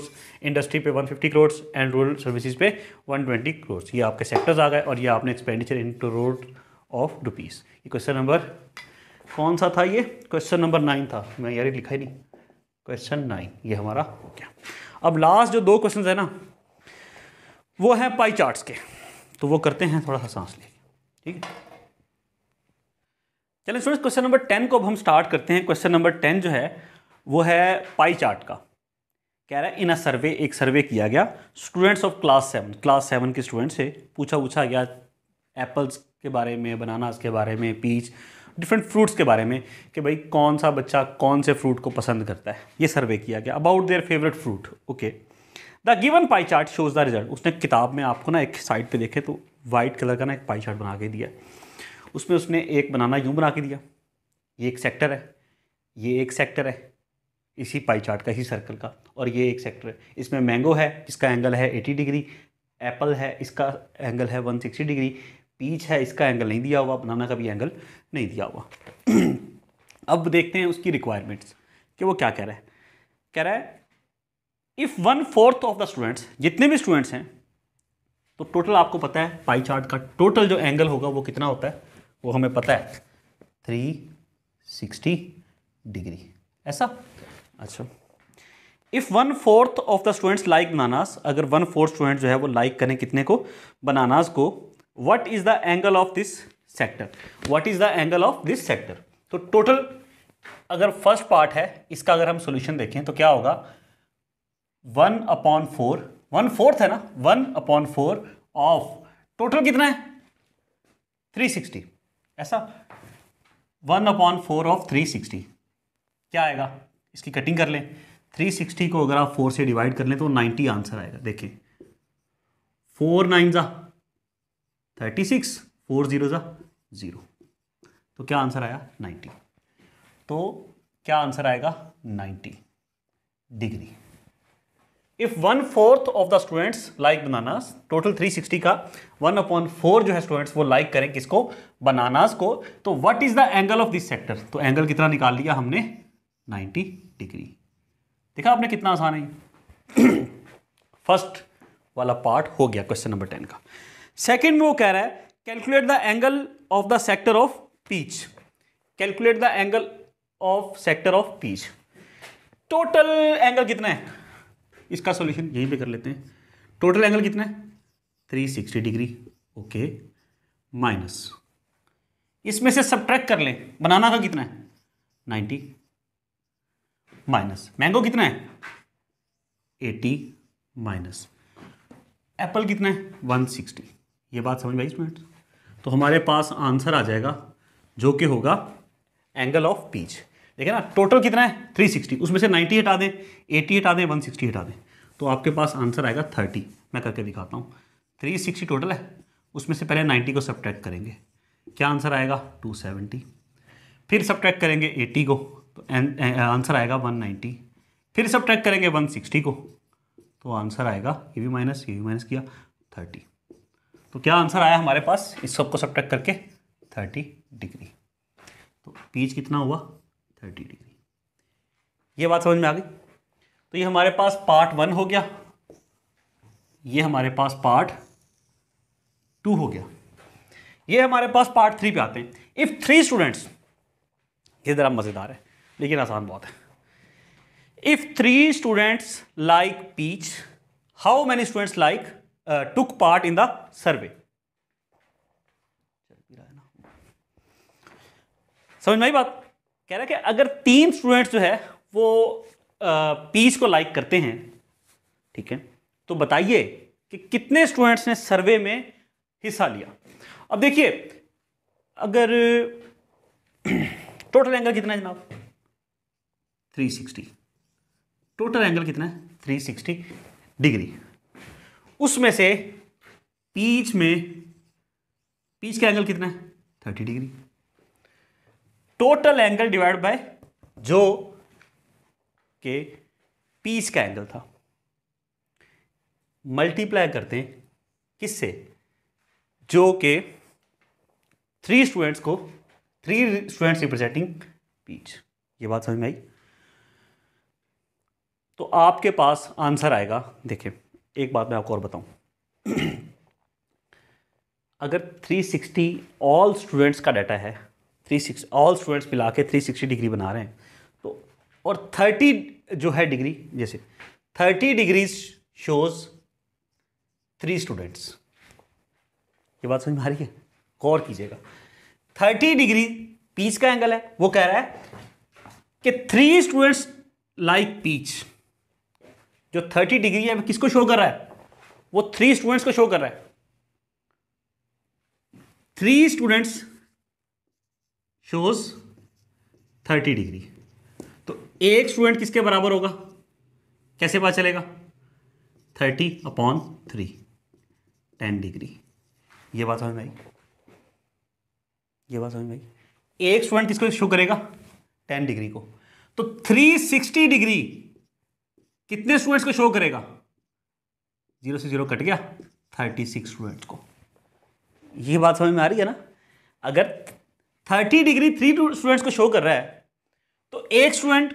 इंडस्ट्री पे 150 करोड़ एंड रूरल सर्विसेज पे 120 करोड़ ये आपके सेक्टर्स आ गए और ये आपने expenditure in crore of rupees ये क्वेश्चन नंबर कौन सा था ये क्वेश्चन नंबर नाइन था मैं यार लिखा ही नहीं क्वेश्चन नाइन ये हमारा हो गया अब लास्ट जो दो क्वेश्चन है ना वो हैं पाई चार्ट्स के तो वो करते हैं थोड़ा सा सांस लेके ठीक है चलिए फ्रेंड्स क्वेश्चन नंबर टेन को अब हम स्टार्ट करते हैं क्वेश्चन नंबर टेन जो है वो है पाई चार्ट का कह रहा है इन अ सर्वे एक सर्वे किया गया students of class seven class seven के स्टूडेंट से पूछा पूछा गया एप्पल्स के बारे में बनानास के बारे में पीच डिफरेंट फ्रूट्स के बारे में कि भाई कौन सा बच्चा कौन से फ्रूट को पसंद करता है ये सर्वे किया गया about their favourite fruit okay the given pie chart shows the result उसने किताब में आपको ना एक साइड पे देखे तो वाइट कलर का ना एक पाई चार्ट बना के दिया उसमें उसने एक बनाना यूँ बना के दिया ये एक सेक्टर है ये एक सेक्टर है इसी पाई चार्ट का इसी सर्कल का और ये एक सेक्टर है इसमें मैंगो है इसका एंगल है एटी डिग्री एप्पल है इसका एंगल है वन सिक्सटी डिग्री पीच है इसका एंगल नहीं दिया हुआ बनाना का भी एंगल नहीं दिया हुआ *clears throat* अब देखते हैं उसकी रिक्वायरमेंट्स कि वो क्या कह रहा है कह रहा है if one fourth of the students जितने भी स्टूडेंट्स हैं तो टोटल आपको पता है पाई चार्ट का टोटल जो एंगल होगा वो कितना होता है वो हमें पता है थ्री सिक्सटी डिग्री ऐसा अच्छा if one fourth of the students like bananas अगर वन फोर्थ स्टूडेंट जो है वो लाइक करें कितने को बनानास को what is the angle of this sector what is the angle of this sector तो टोटल अगर फर्स्ट पार्ट है इसका अगर हम सोल्यूशन देखें तो क्या होगा one upon four one fourth है ना one upon four of total कितना है थ्री सिक्सटी ऐसा one upon four of three sixty क्या आएगा इसकी कटिंग कर लें थ्री सिक्सटी को अगर आप फोर से डिवाइड कर लें तो नाइन्टी आंसर आएगा देखें फोर नाइन ज़ा थर्टी सिक्स फोर ज़ीरो ज़ा ज़ीरो तो क्या आंसर आया नाइन्टी तो क्या आंसर आएगा ninety degree if one fourth of the students like bananas total 360 का वन अपॉन फोर जो है स्टूडेंट्स वो लाइक करें किसको बनानास को तो what is the angle of this sector तो एंगल कितना निकाल लिया हमने 90 डिग्री देखा आपने कितना आसान है फर्स्ट *coughs* वाला पार्ट हो गया क्वेश्चन नंबर टेन का सेकेंड में वो कह रहा है calculate the angle of the sector of peach calculate the angle of sector of peach total angle कितना है इसका सोल्यूशन यहीं पे कर लेते हैं टोटल एंगल कितना है three sixty degree okay minus इसमें से सब कर लें बनाना का कितना है नाइन्टी माइनस मैंगो कितना है एटी माइनस एप्पल कितना है वन सिक्सटी ये बात समझ में आई तो हमारे पास आंसर आ जाएगा जो कि होगा एंगल ऑफ पीच देखे ना टोटल कितना है 360 उसमें से 90 हटा दें 80 हटा दें 160 हटा दें तो आपके पास आंसर आएगा 30 मैं करके दिखाता हूँ 360 टोटल है उसमें से पहले 90 को सब्ट्रैक्ट करेंगे क्या आंसर आएगा 270 फिर सब्ट्रैक्ट करेंगे 80 को तो आंसर आएगा 190 फिर सब्ट्रैक्ट करेंगे 160 को तो आंसर आएगा ये भी माइनस ये भी माइनस किया थर्टी तो क्या आंसर आया हमारे पास इस सबको सब्ट्रैक्ट करके थर्टी डिग्री तो पीच कितना हुआ थर्टी डिग्री ये बात समझ में आ गई तो ये हमारे पास पार्ट वन हो गया ये हमारे पास पार्ट टू हो गया ये हमारे पास पार्ट थ्री पे आते हैं इफ़ थ्री स्टूडेंट्स ये ज़रा मज़ेदार है लेकिन आसान बहुत है if three students like peach how many students like took part in the survey समझ में आई बात कह रहा है कि अगर तीन स्टूडेंट्स जो है वो पीस को लाइक करते हैं ठीक है तो बताइए कि कितने स्टूडेंट्स ने सर्वे में हिस्सा लिया अब देखिए अगर टोटल एंगल कितना है जनाब 360 टोटल एंगल कितना है 360 डिग्री उसमें से पीच में पीच का एंगल कितना है 30 degree total angle divide by जो के पीस का एंगल था मल्टीप्लाई करते हैं किससे जो के थ्री स्टूडेंट्स को थ्री स्टूडेंट्स रिप्रेजेंटिंग पीच ये बात समझ में आई तो आपके पास आंसर आएगा देखिए एक बात मैं आपको और बताऊं *clears throat* अगर 360 ऑल स्टूडेंट्स का डाटा है थ्री सिक्स ऑल स्टूडेंट्स मिला के थ्री सिक्सटी डिग्री बना रहे हैं तो और थर्टी जो है डिग्री जैसे thirty degrees shows three students ये बात समझ में आ रही है गौर कीजिएगा थर्टी डिग्री पीच का एंगल है वो कह रहा है कि थ्री स्टूडेंट्स लाइक पीच जो थर्टी डिग्री है किसको शो कर रहा है वो थ्री स्टूडेंट्स को शो कर रहा है three students shows thirty degree तो एक स्टूडेंट किसके बराबर होगा कैसे पता चलेगा thirty upon three ten degree ये बात समझ में आई ये बात समझ में आई एक स्टूडेंट किसको शो करेगा टेन डिग्री को तो थ्री सिक्सटी डिग्री कितने स्टूडेंट्स को शो करेगा जीरो से जीरो कट गया थर्टी सिक्स स्टूडेंट्स को ये बात समझ में आ रही है ना अगर थर्टी डिग्री थ्री स्टूडेंट्स को शो कर रहा है तो एक स्टूडेंट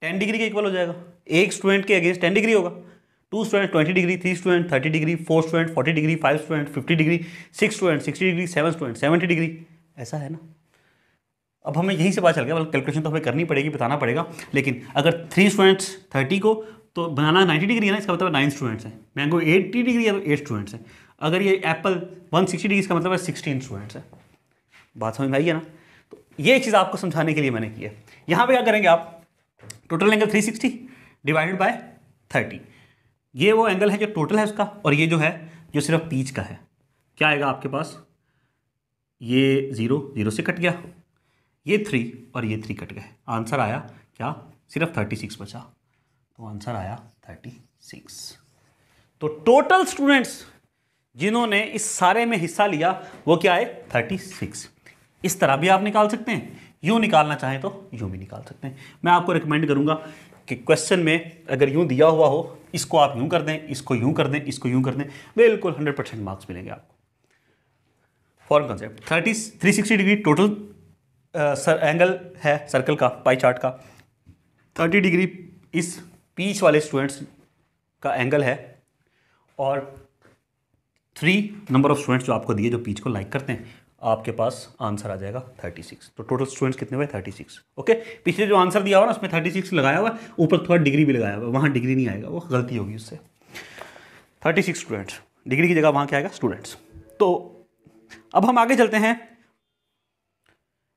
टेन डिग्री के इक्वल हो जाएगा एक स्टूडेंट के अगेंस्ट टेन डिग्री होगा two student twenty degree three student thirty degree four student forty degree five student fifty degree six student sixty degree seven student seventy degree ऐसा है ना अब हमें यही से पता चल गया कैलकुलेशन तो हमें करनी पड़ेगी बताना पड़ेगा लेकिन अगर थ्री स्टूडेंट्स थर्टी को तो बनाना नाइन्टी डिग्री है ना इसका मतलब नाइन स्टूडेंट्स हैं मैंगो एट्टी डिग्री है तो एट स्टूडेंट्स हैं अगर ये एप्पल वन सिक्सटी डिग्री इसका मतलब है सिक्सटीन स्टूडेंट्स है बात समझ में आई है ना तो ये चीज़ आपको समझाने के लिए मैंने की है यहाँ पे क्या करेंगे आप टोटल एंगल 360 डिवाइडेड बाय 30 ये वो एंगल है जो टोटल है उसका और ये जो है जो सिर्फ पीच का है क्या आएगा आपके पास ये ज़ीरो ज़ीरो से कट गया ये थ्री और ये थ्री कट गए आंसर आया क्या सिर्फ थर्टी सिक्स बचा तो आंसर आया थर्टी सिक्स तो टोटल स्टूडेंट्स जिन्होंने इस सारे में हिस्सा लिया वो क्या है थर्टी सिक्स इस तरह भी आप निकाल सकते हैं यूँ निकालना चाहें तो यूँ भी निकाल सकते हैं मैं आपको रिकमेंड करूँगा कि क्वेश्चन में अगर यूँ दिया हुआ हो इसको आप यूं कर दें इसको यूँ कर दें इसको यूँ कर दें बिल्कुल हंड्रेड परसेंट मार्क्स मिलेंगे आपको फॉरन concept thirty three sixty degree total angle है सर्कल का पाई चार्ट का थर्टी डिग्री इस पीच वाले स्टूडेंट्स का एंगल है और थ्री नंबर ऑफ स्टूडेंट्स जो आपको दिए जो पीच को लाइक करते हैं आपके पास आंसर आ जाएगा 36 तो टोटल स्टूडेंट्स कितने हुए 36 ओके पिछले जो आंसर दिया हुआ ना उसमें 36 लगाया हुआ है ऊपर थोड़ा डिग्री भी लगाया हुआ वहाँ डिग्री नहीं आएगा वो गलती होगी उससे 36 स्टूडेंट्स डिग्री की जगह वहाँ क्या आएगा स्टूडेंट्स तो अब हम आगे चलते हैं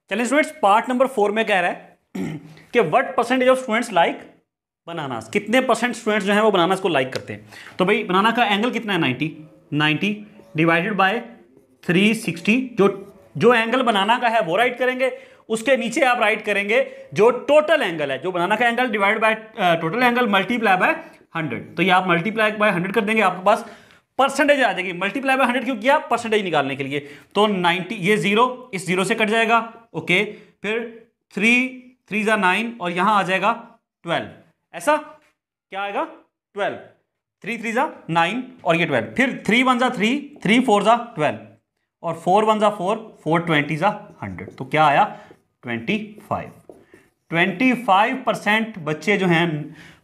चलिए स्टूडेंट्स पार्ट नंबर फोर में कह रहा है कि what percentage of students like bananas कितने परसेंट स्टूडेंट्स जो है वो बनानास को लाइक करते हैं तो भाई बनाना का एंगल कितना है नाइन्टी नाइन्टी डिवाइडेड बाय 360 जो जो एंगल बनाना का है वो राइट करेंगे उसके नीचे आप राइट करेंगे जो टोटल एंगल है जो बनाना का angle divide by total angle multiply by hundred तो ये आप मल्टीप्लाई बाय हंड्रेड कर देंगे आपके पास परसेंटेज आ जाएगी मल्टीप्लाई बाय हंड्रेड क्यों किया परसेंटेज निकालने के लिए तो नाइनटी ये जीरो इस जीरो से कट जाएगा ओके फिर थ्री थ्री ज़ा नाइन और यहाँ आ जाएगा ट्वेल्व ऐसा क्या आएगा ट्वेल्व थ्री थ्री ज़ा नाइन और ये ट्वेल्व फिर थ्री वन ज़ा थ्री थ्री फोर ज़ा ट्वेल्व और फोर वन ज़ा फोर फोर ट्वेंटी ज़ा हंड्रेड तो क्या आया twenty five twenty five percent बच्चे जो हैं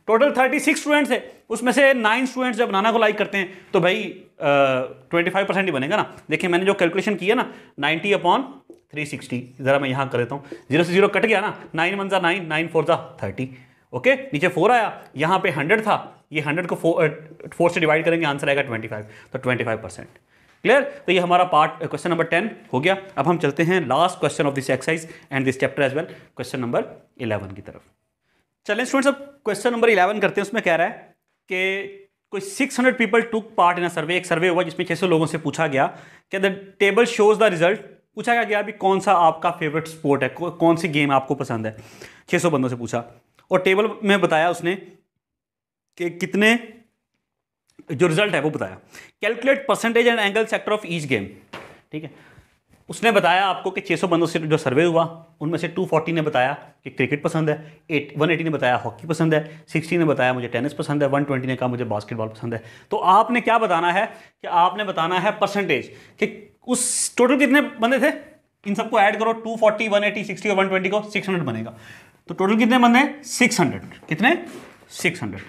टोटल थर्टी सिक्स स्टूडेंट्स है उसमें से नाइन स्टूडेंट्स जब नाना को लाइक करते हैं तो भाई ट्वेंटी फाइव परसेंट ही बनेगा ना देखिए मैंने जो कैलकुलेशन किया ना नाइन्टी अपॉन थ्री सिक्सटी ज़रा मैं यहाँ कर देता हूँ जीरो से जीरो कट गया ना नाइन वन ज़ा नाइन नाइन फोर ज़ा थर्टी ओके नीचे फोर आया यहाँ पे हंड्रेड था ये हंड्रेड को फोर फोर से डिवाइड करेंगे आंसर आएगा ट्वेंटी फाइव तो ट्वेंटी फाइव परसेंट क्लियर तो ये हमारा पार्ट क्वेश्चन नंबर टेन हो गया अब हम चलते हैं last question of this exercise and this chapter as well question number eleven की तरफ चलें स्टूडेंट्स अब क्वेश्चन नंबर इलेवन करते हैं उसमें कह रहा है कि कोई 600 पीपल टुक पार्ट इन अ सर्वे एक सर्वे हुआ जिसमें 600 लोगों से पूछा गया कि the table shows the result पूछा गया कि अभी कौन सा आपका फेवरेट स्पोर्ट है कौन सी गेम आपको पसंद है 600 बंदों से पूछा और टेबल में बताया उसने कि कितने जो रिजल्ट है वो बताया calculate percentage and angle sector of each game ठीक है उसने बताया आपको कि 600 बंदों से जो सर्वे हुआ उनमें से 240 ने बताया कि क्रिकेट पसंद है एट वन ने बताया हॉकी पसंद है 60 ने बताया मुझे टेनिस पसंद है 120 ने कहा मुझे बास्केटबॉल पसंद है तो आपने क्या बताना है कि आपने बताना है परसेंटेज कि उस टोटल कितने बंदे थे इन सबको ऐड करो 240, 180, 60 और 120 को 600 बनेगा तो टोटल कितने बंदे हैं 600 कितने 600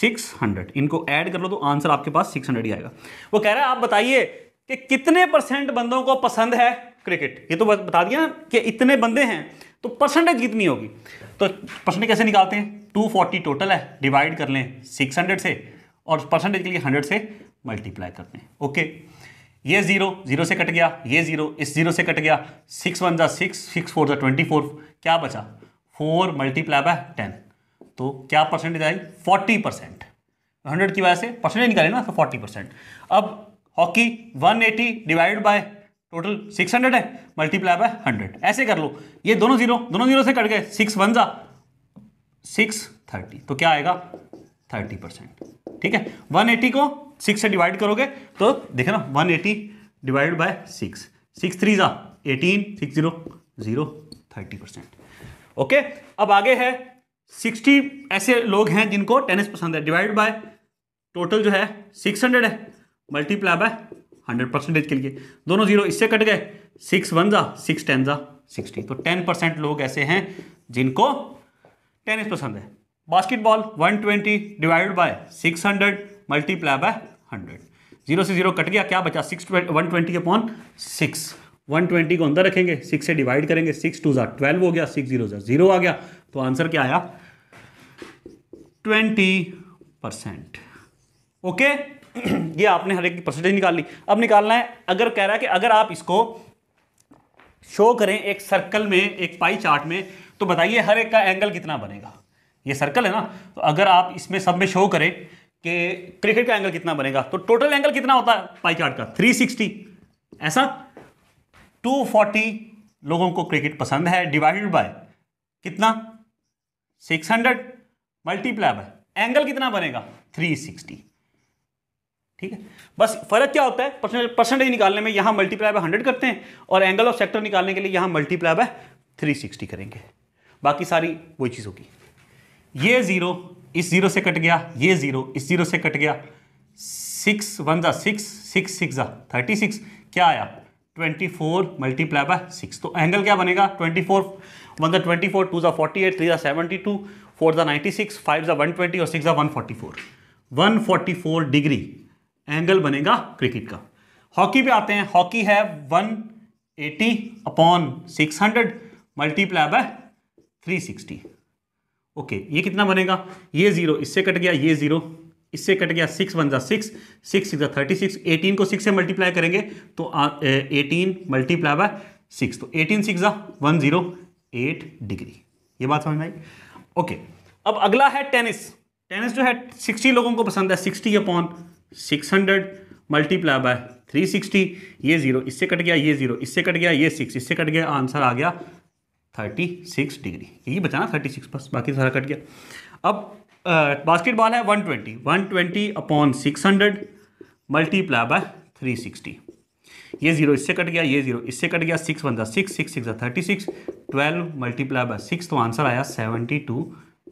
सिक्स हंड्रेड इनको ऐड कर लो तो आंसर आपके पास सिक्स हंड्रेड ही आएगा वो कह रहा है आप बताइए कि कितने परसेंट बंदों को पसंद है क्रिकेट ये तो बता दिया ना कि इतने बंदे हैं तो परसेंटेज कितनी होगी तो परसेंटेज कैसे निकालते हैं 240 टोटल है डिवाइड कर लें 600 से और परसेंटेज के लिए 100 से मल्टीप्लाई करते हैं ओके ये जीरो जीरो से कट गया ये जीरो इस जीरो से कट गया सिक्स वन ज़ा सिक्स सिक्स फोर ज़ा ट्वेंटी फोर क्या बचा फोर मल्टीप्लाई बाय टेन तो क्या परसेंटेज आई फोर्टी परसेंट हंड्रेड की वजह से परसेंटेज निकाले ना तो फोर्टी परसेंट अब hockey one eighty divide by total six hundred है मल्टीप्लाई बाय हंड्रेड ऐसे कर लो ये दोनों जीरो दोनों जीरो से कट गए सिक्स वन जा सिक्स थर्टी तो क्या आएगा थर्टी परसेंट ठीक है वन एटी को सिक्स से डिवाइड करोगे तो देखे ना one eighty divide by six six three जा eighteen six zero zero thirty percent okay अब आगे है सिक्सटी ऐसे लोग हैं जिनको टेनिस पसंद है डिवाइड बाय टोटल जो है सिक्स हंड्रेड है मल्टीप्लाई बाय हंड्रेड परसेंटेज के लिए दोनों जीरो इससे कट गए सिक्स वन जा सिक्स टेन जा सिक्सटी तो टेन परसेंट लोग ऐसे हैं जिनको टेनिस पसंद है basketball one twenty divide by six hundred multiply by hundred zero से जीरो कट गया क्या बचा six one twenty upon six one twenty को अंदर रखेंगे सिक्स से डिवाइड करेंगे सिक्स टू ज़ा ट्वेल्व हो गया सिक्स जीरो ज़ा जीरो आ गया तो आंसर क्या आया ट्वेंटी परसेंट ओके *clears throat* ये आपने हर एक परसेंटेज निकाल ली अब निकालना है अगर कह रहा है कि अगर आप इसको शो करें एक सर्कल में एक पाई चार्ट में तो बताइए हर एक का एंगल कितना बनेगा ये सर्कल है ना तो अगर आप इसमें सब में शो करें कि क्रिकेट का एंगल कितना बनेगा तो टोटल एंगल कितना होता है पाई चार्ट का 360 ऐसा 240 लोगों को क्रिकेट पसंद है डिवाइडेड बाय कितना 600 मल्टीप्लाई बाय एंगल कितना बनेगा 360 ठीक है बस फर्क क्या होता है परसेंटेज निकालने में यहां मल्टीप्लाई बाय हंड्रेड करते हैं और एंगल ऑफ सेक्टर निकालने के लिए यहां मल्टीप्लाई बाय थ्री सिक्सटी करेंगे बाकी सारी वही चीज़ होगी ये जीरो इस जीरो से कट गया ये जीरो इस जीरो से कट गया सिक्स वन जा सिक्स सिक्स सिक्स जा थर्टी सिक्स क्या आया twenty four multiply by six तो एंगल क्या बनेगा ट्वेंटी फोर वन जा ट्वेंटी फोर टू जा फोर्टी एट थ्री जा सेवेंटी टू फोर ज़ा नाइन्टी सिक्स फाइव ज़ा वन ट्वेंटी और सिक्स ज़ा one forty four one forty four degree angle बनेगा क्रिकेट का हॉकी पे आते हैं हॉकी है one eighty upon six hundred multiply by three sixty okay ये कितना बनेगा ये ज़ीरो इससे कट गया ये ज़ीरो इससे कट गया सिक्स वन ज़ा six six six thirty six eighteen को सिक्स से मल्टीप्लाई करेंगे तो एटीन मल्टीप्लाई बाय सिक्स तो एटीन सिक्स ज़ा वन ज़ीरो एट डिग्री ये बात समझ में आई ओके अब अगला है टेनिस टेनिस जो है सिक्सटी लोगों को पसंद है sixty upon six hundred multiply by three sixty ये जीरो इससे कट गया ये जीरो इससे कट गया ये सिक्स इससे कट गया आंसर आ गया थर्टी सिक्स डिग्री यही बचाना थर्टी सिक्स बस बाकी सारा कट गया अब बास्केटबॉल है one twenty one twenty upon six hundred multiply by three sixty ये जीरो इससे कट गया ये जीरो इससे कट गया सिक्स बनता six six six thirty six twelve multiply by six तो आंसर आया सेवेंटी टू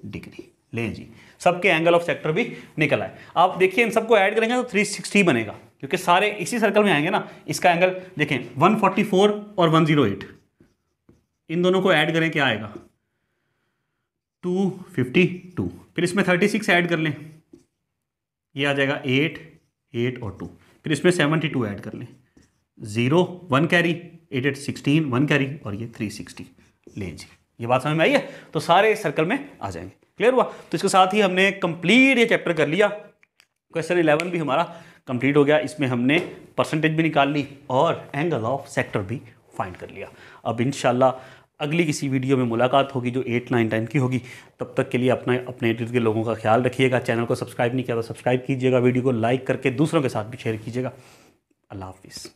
डिग्री ले जी सबके एंगल ऑफ सेक्टर भी निकल आए आप देखिए इन सबको ऐड करेंगे तो थ्री सिक्सटी बनेगा क्योंकि सारे इसी सर्कल में आएंगे ना इसका एंगल देखें वन फोर्टी फोर और वन जीरो एट इन दोनों को ऐड करें क्या आएगा टू फिफ्टी टू फिर इसमें थर्टी सिक्स ऐड कर लें ये आ जाएगा एट एट और टू फिर इसमें सेवेंटी टू ऐड कर लें zero one carry eight eight sixteen one carry और ये थ्री सिक्सटी ले जी ये बात समझ में आई है तो सारे सर्कल में आ जाएंगे क्लियर हुआ तो इसके साथ ही हमने कंप्लीट ये चैप्टर कर लिया क्वेश्चन इलेवन भी हमारा कंप्लीट हो गया इसमें हमने परसेंटेज भी निकाल ली और एंगल ऑफ सेक्टर भी फाइंड कर लिया अब इन अगली किसी वीडियो में मुलाकात होगी जो एट नाइन टेन की होगी तब तक के लिए अपना अपने इर्द के लोगों का ख्याल रखिएगा चैनल को सब्सक्राइब नहीं किया तो सब्सक्राइब कीजिएगा वीडियो को लाइक करके दूसरों के साथ भी शेयर कीजिएगा अल्लाह हाफिज़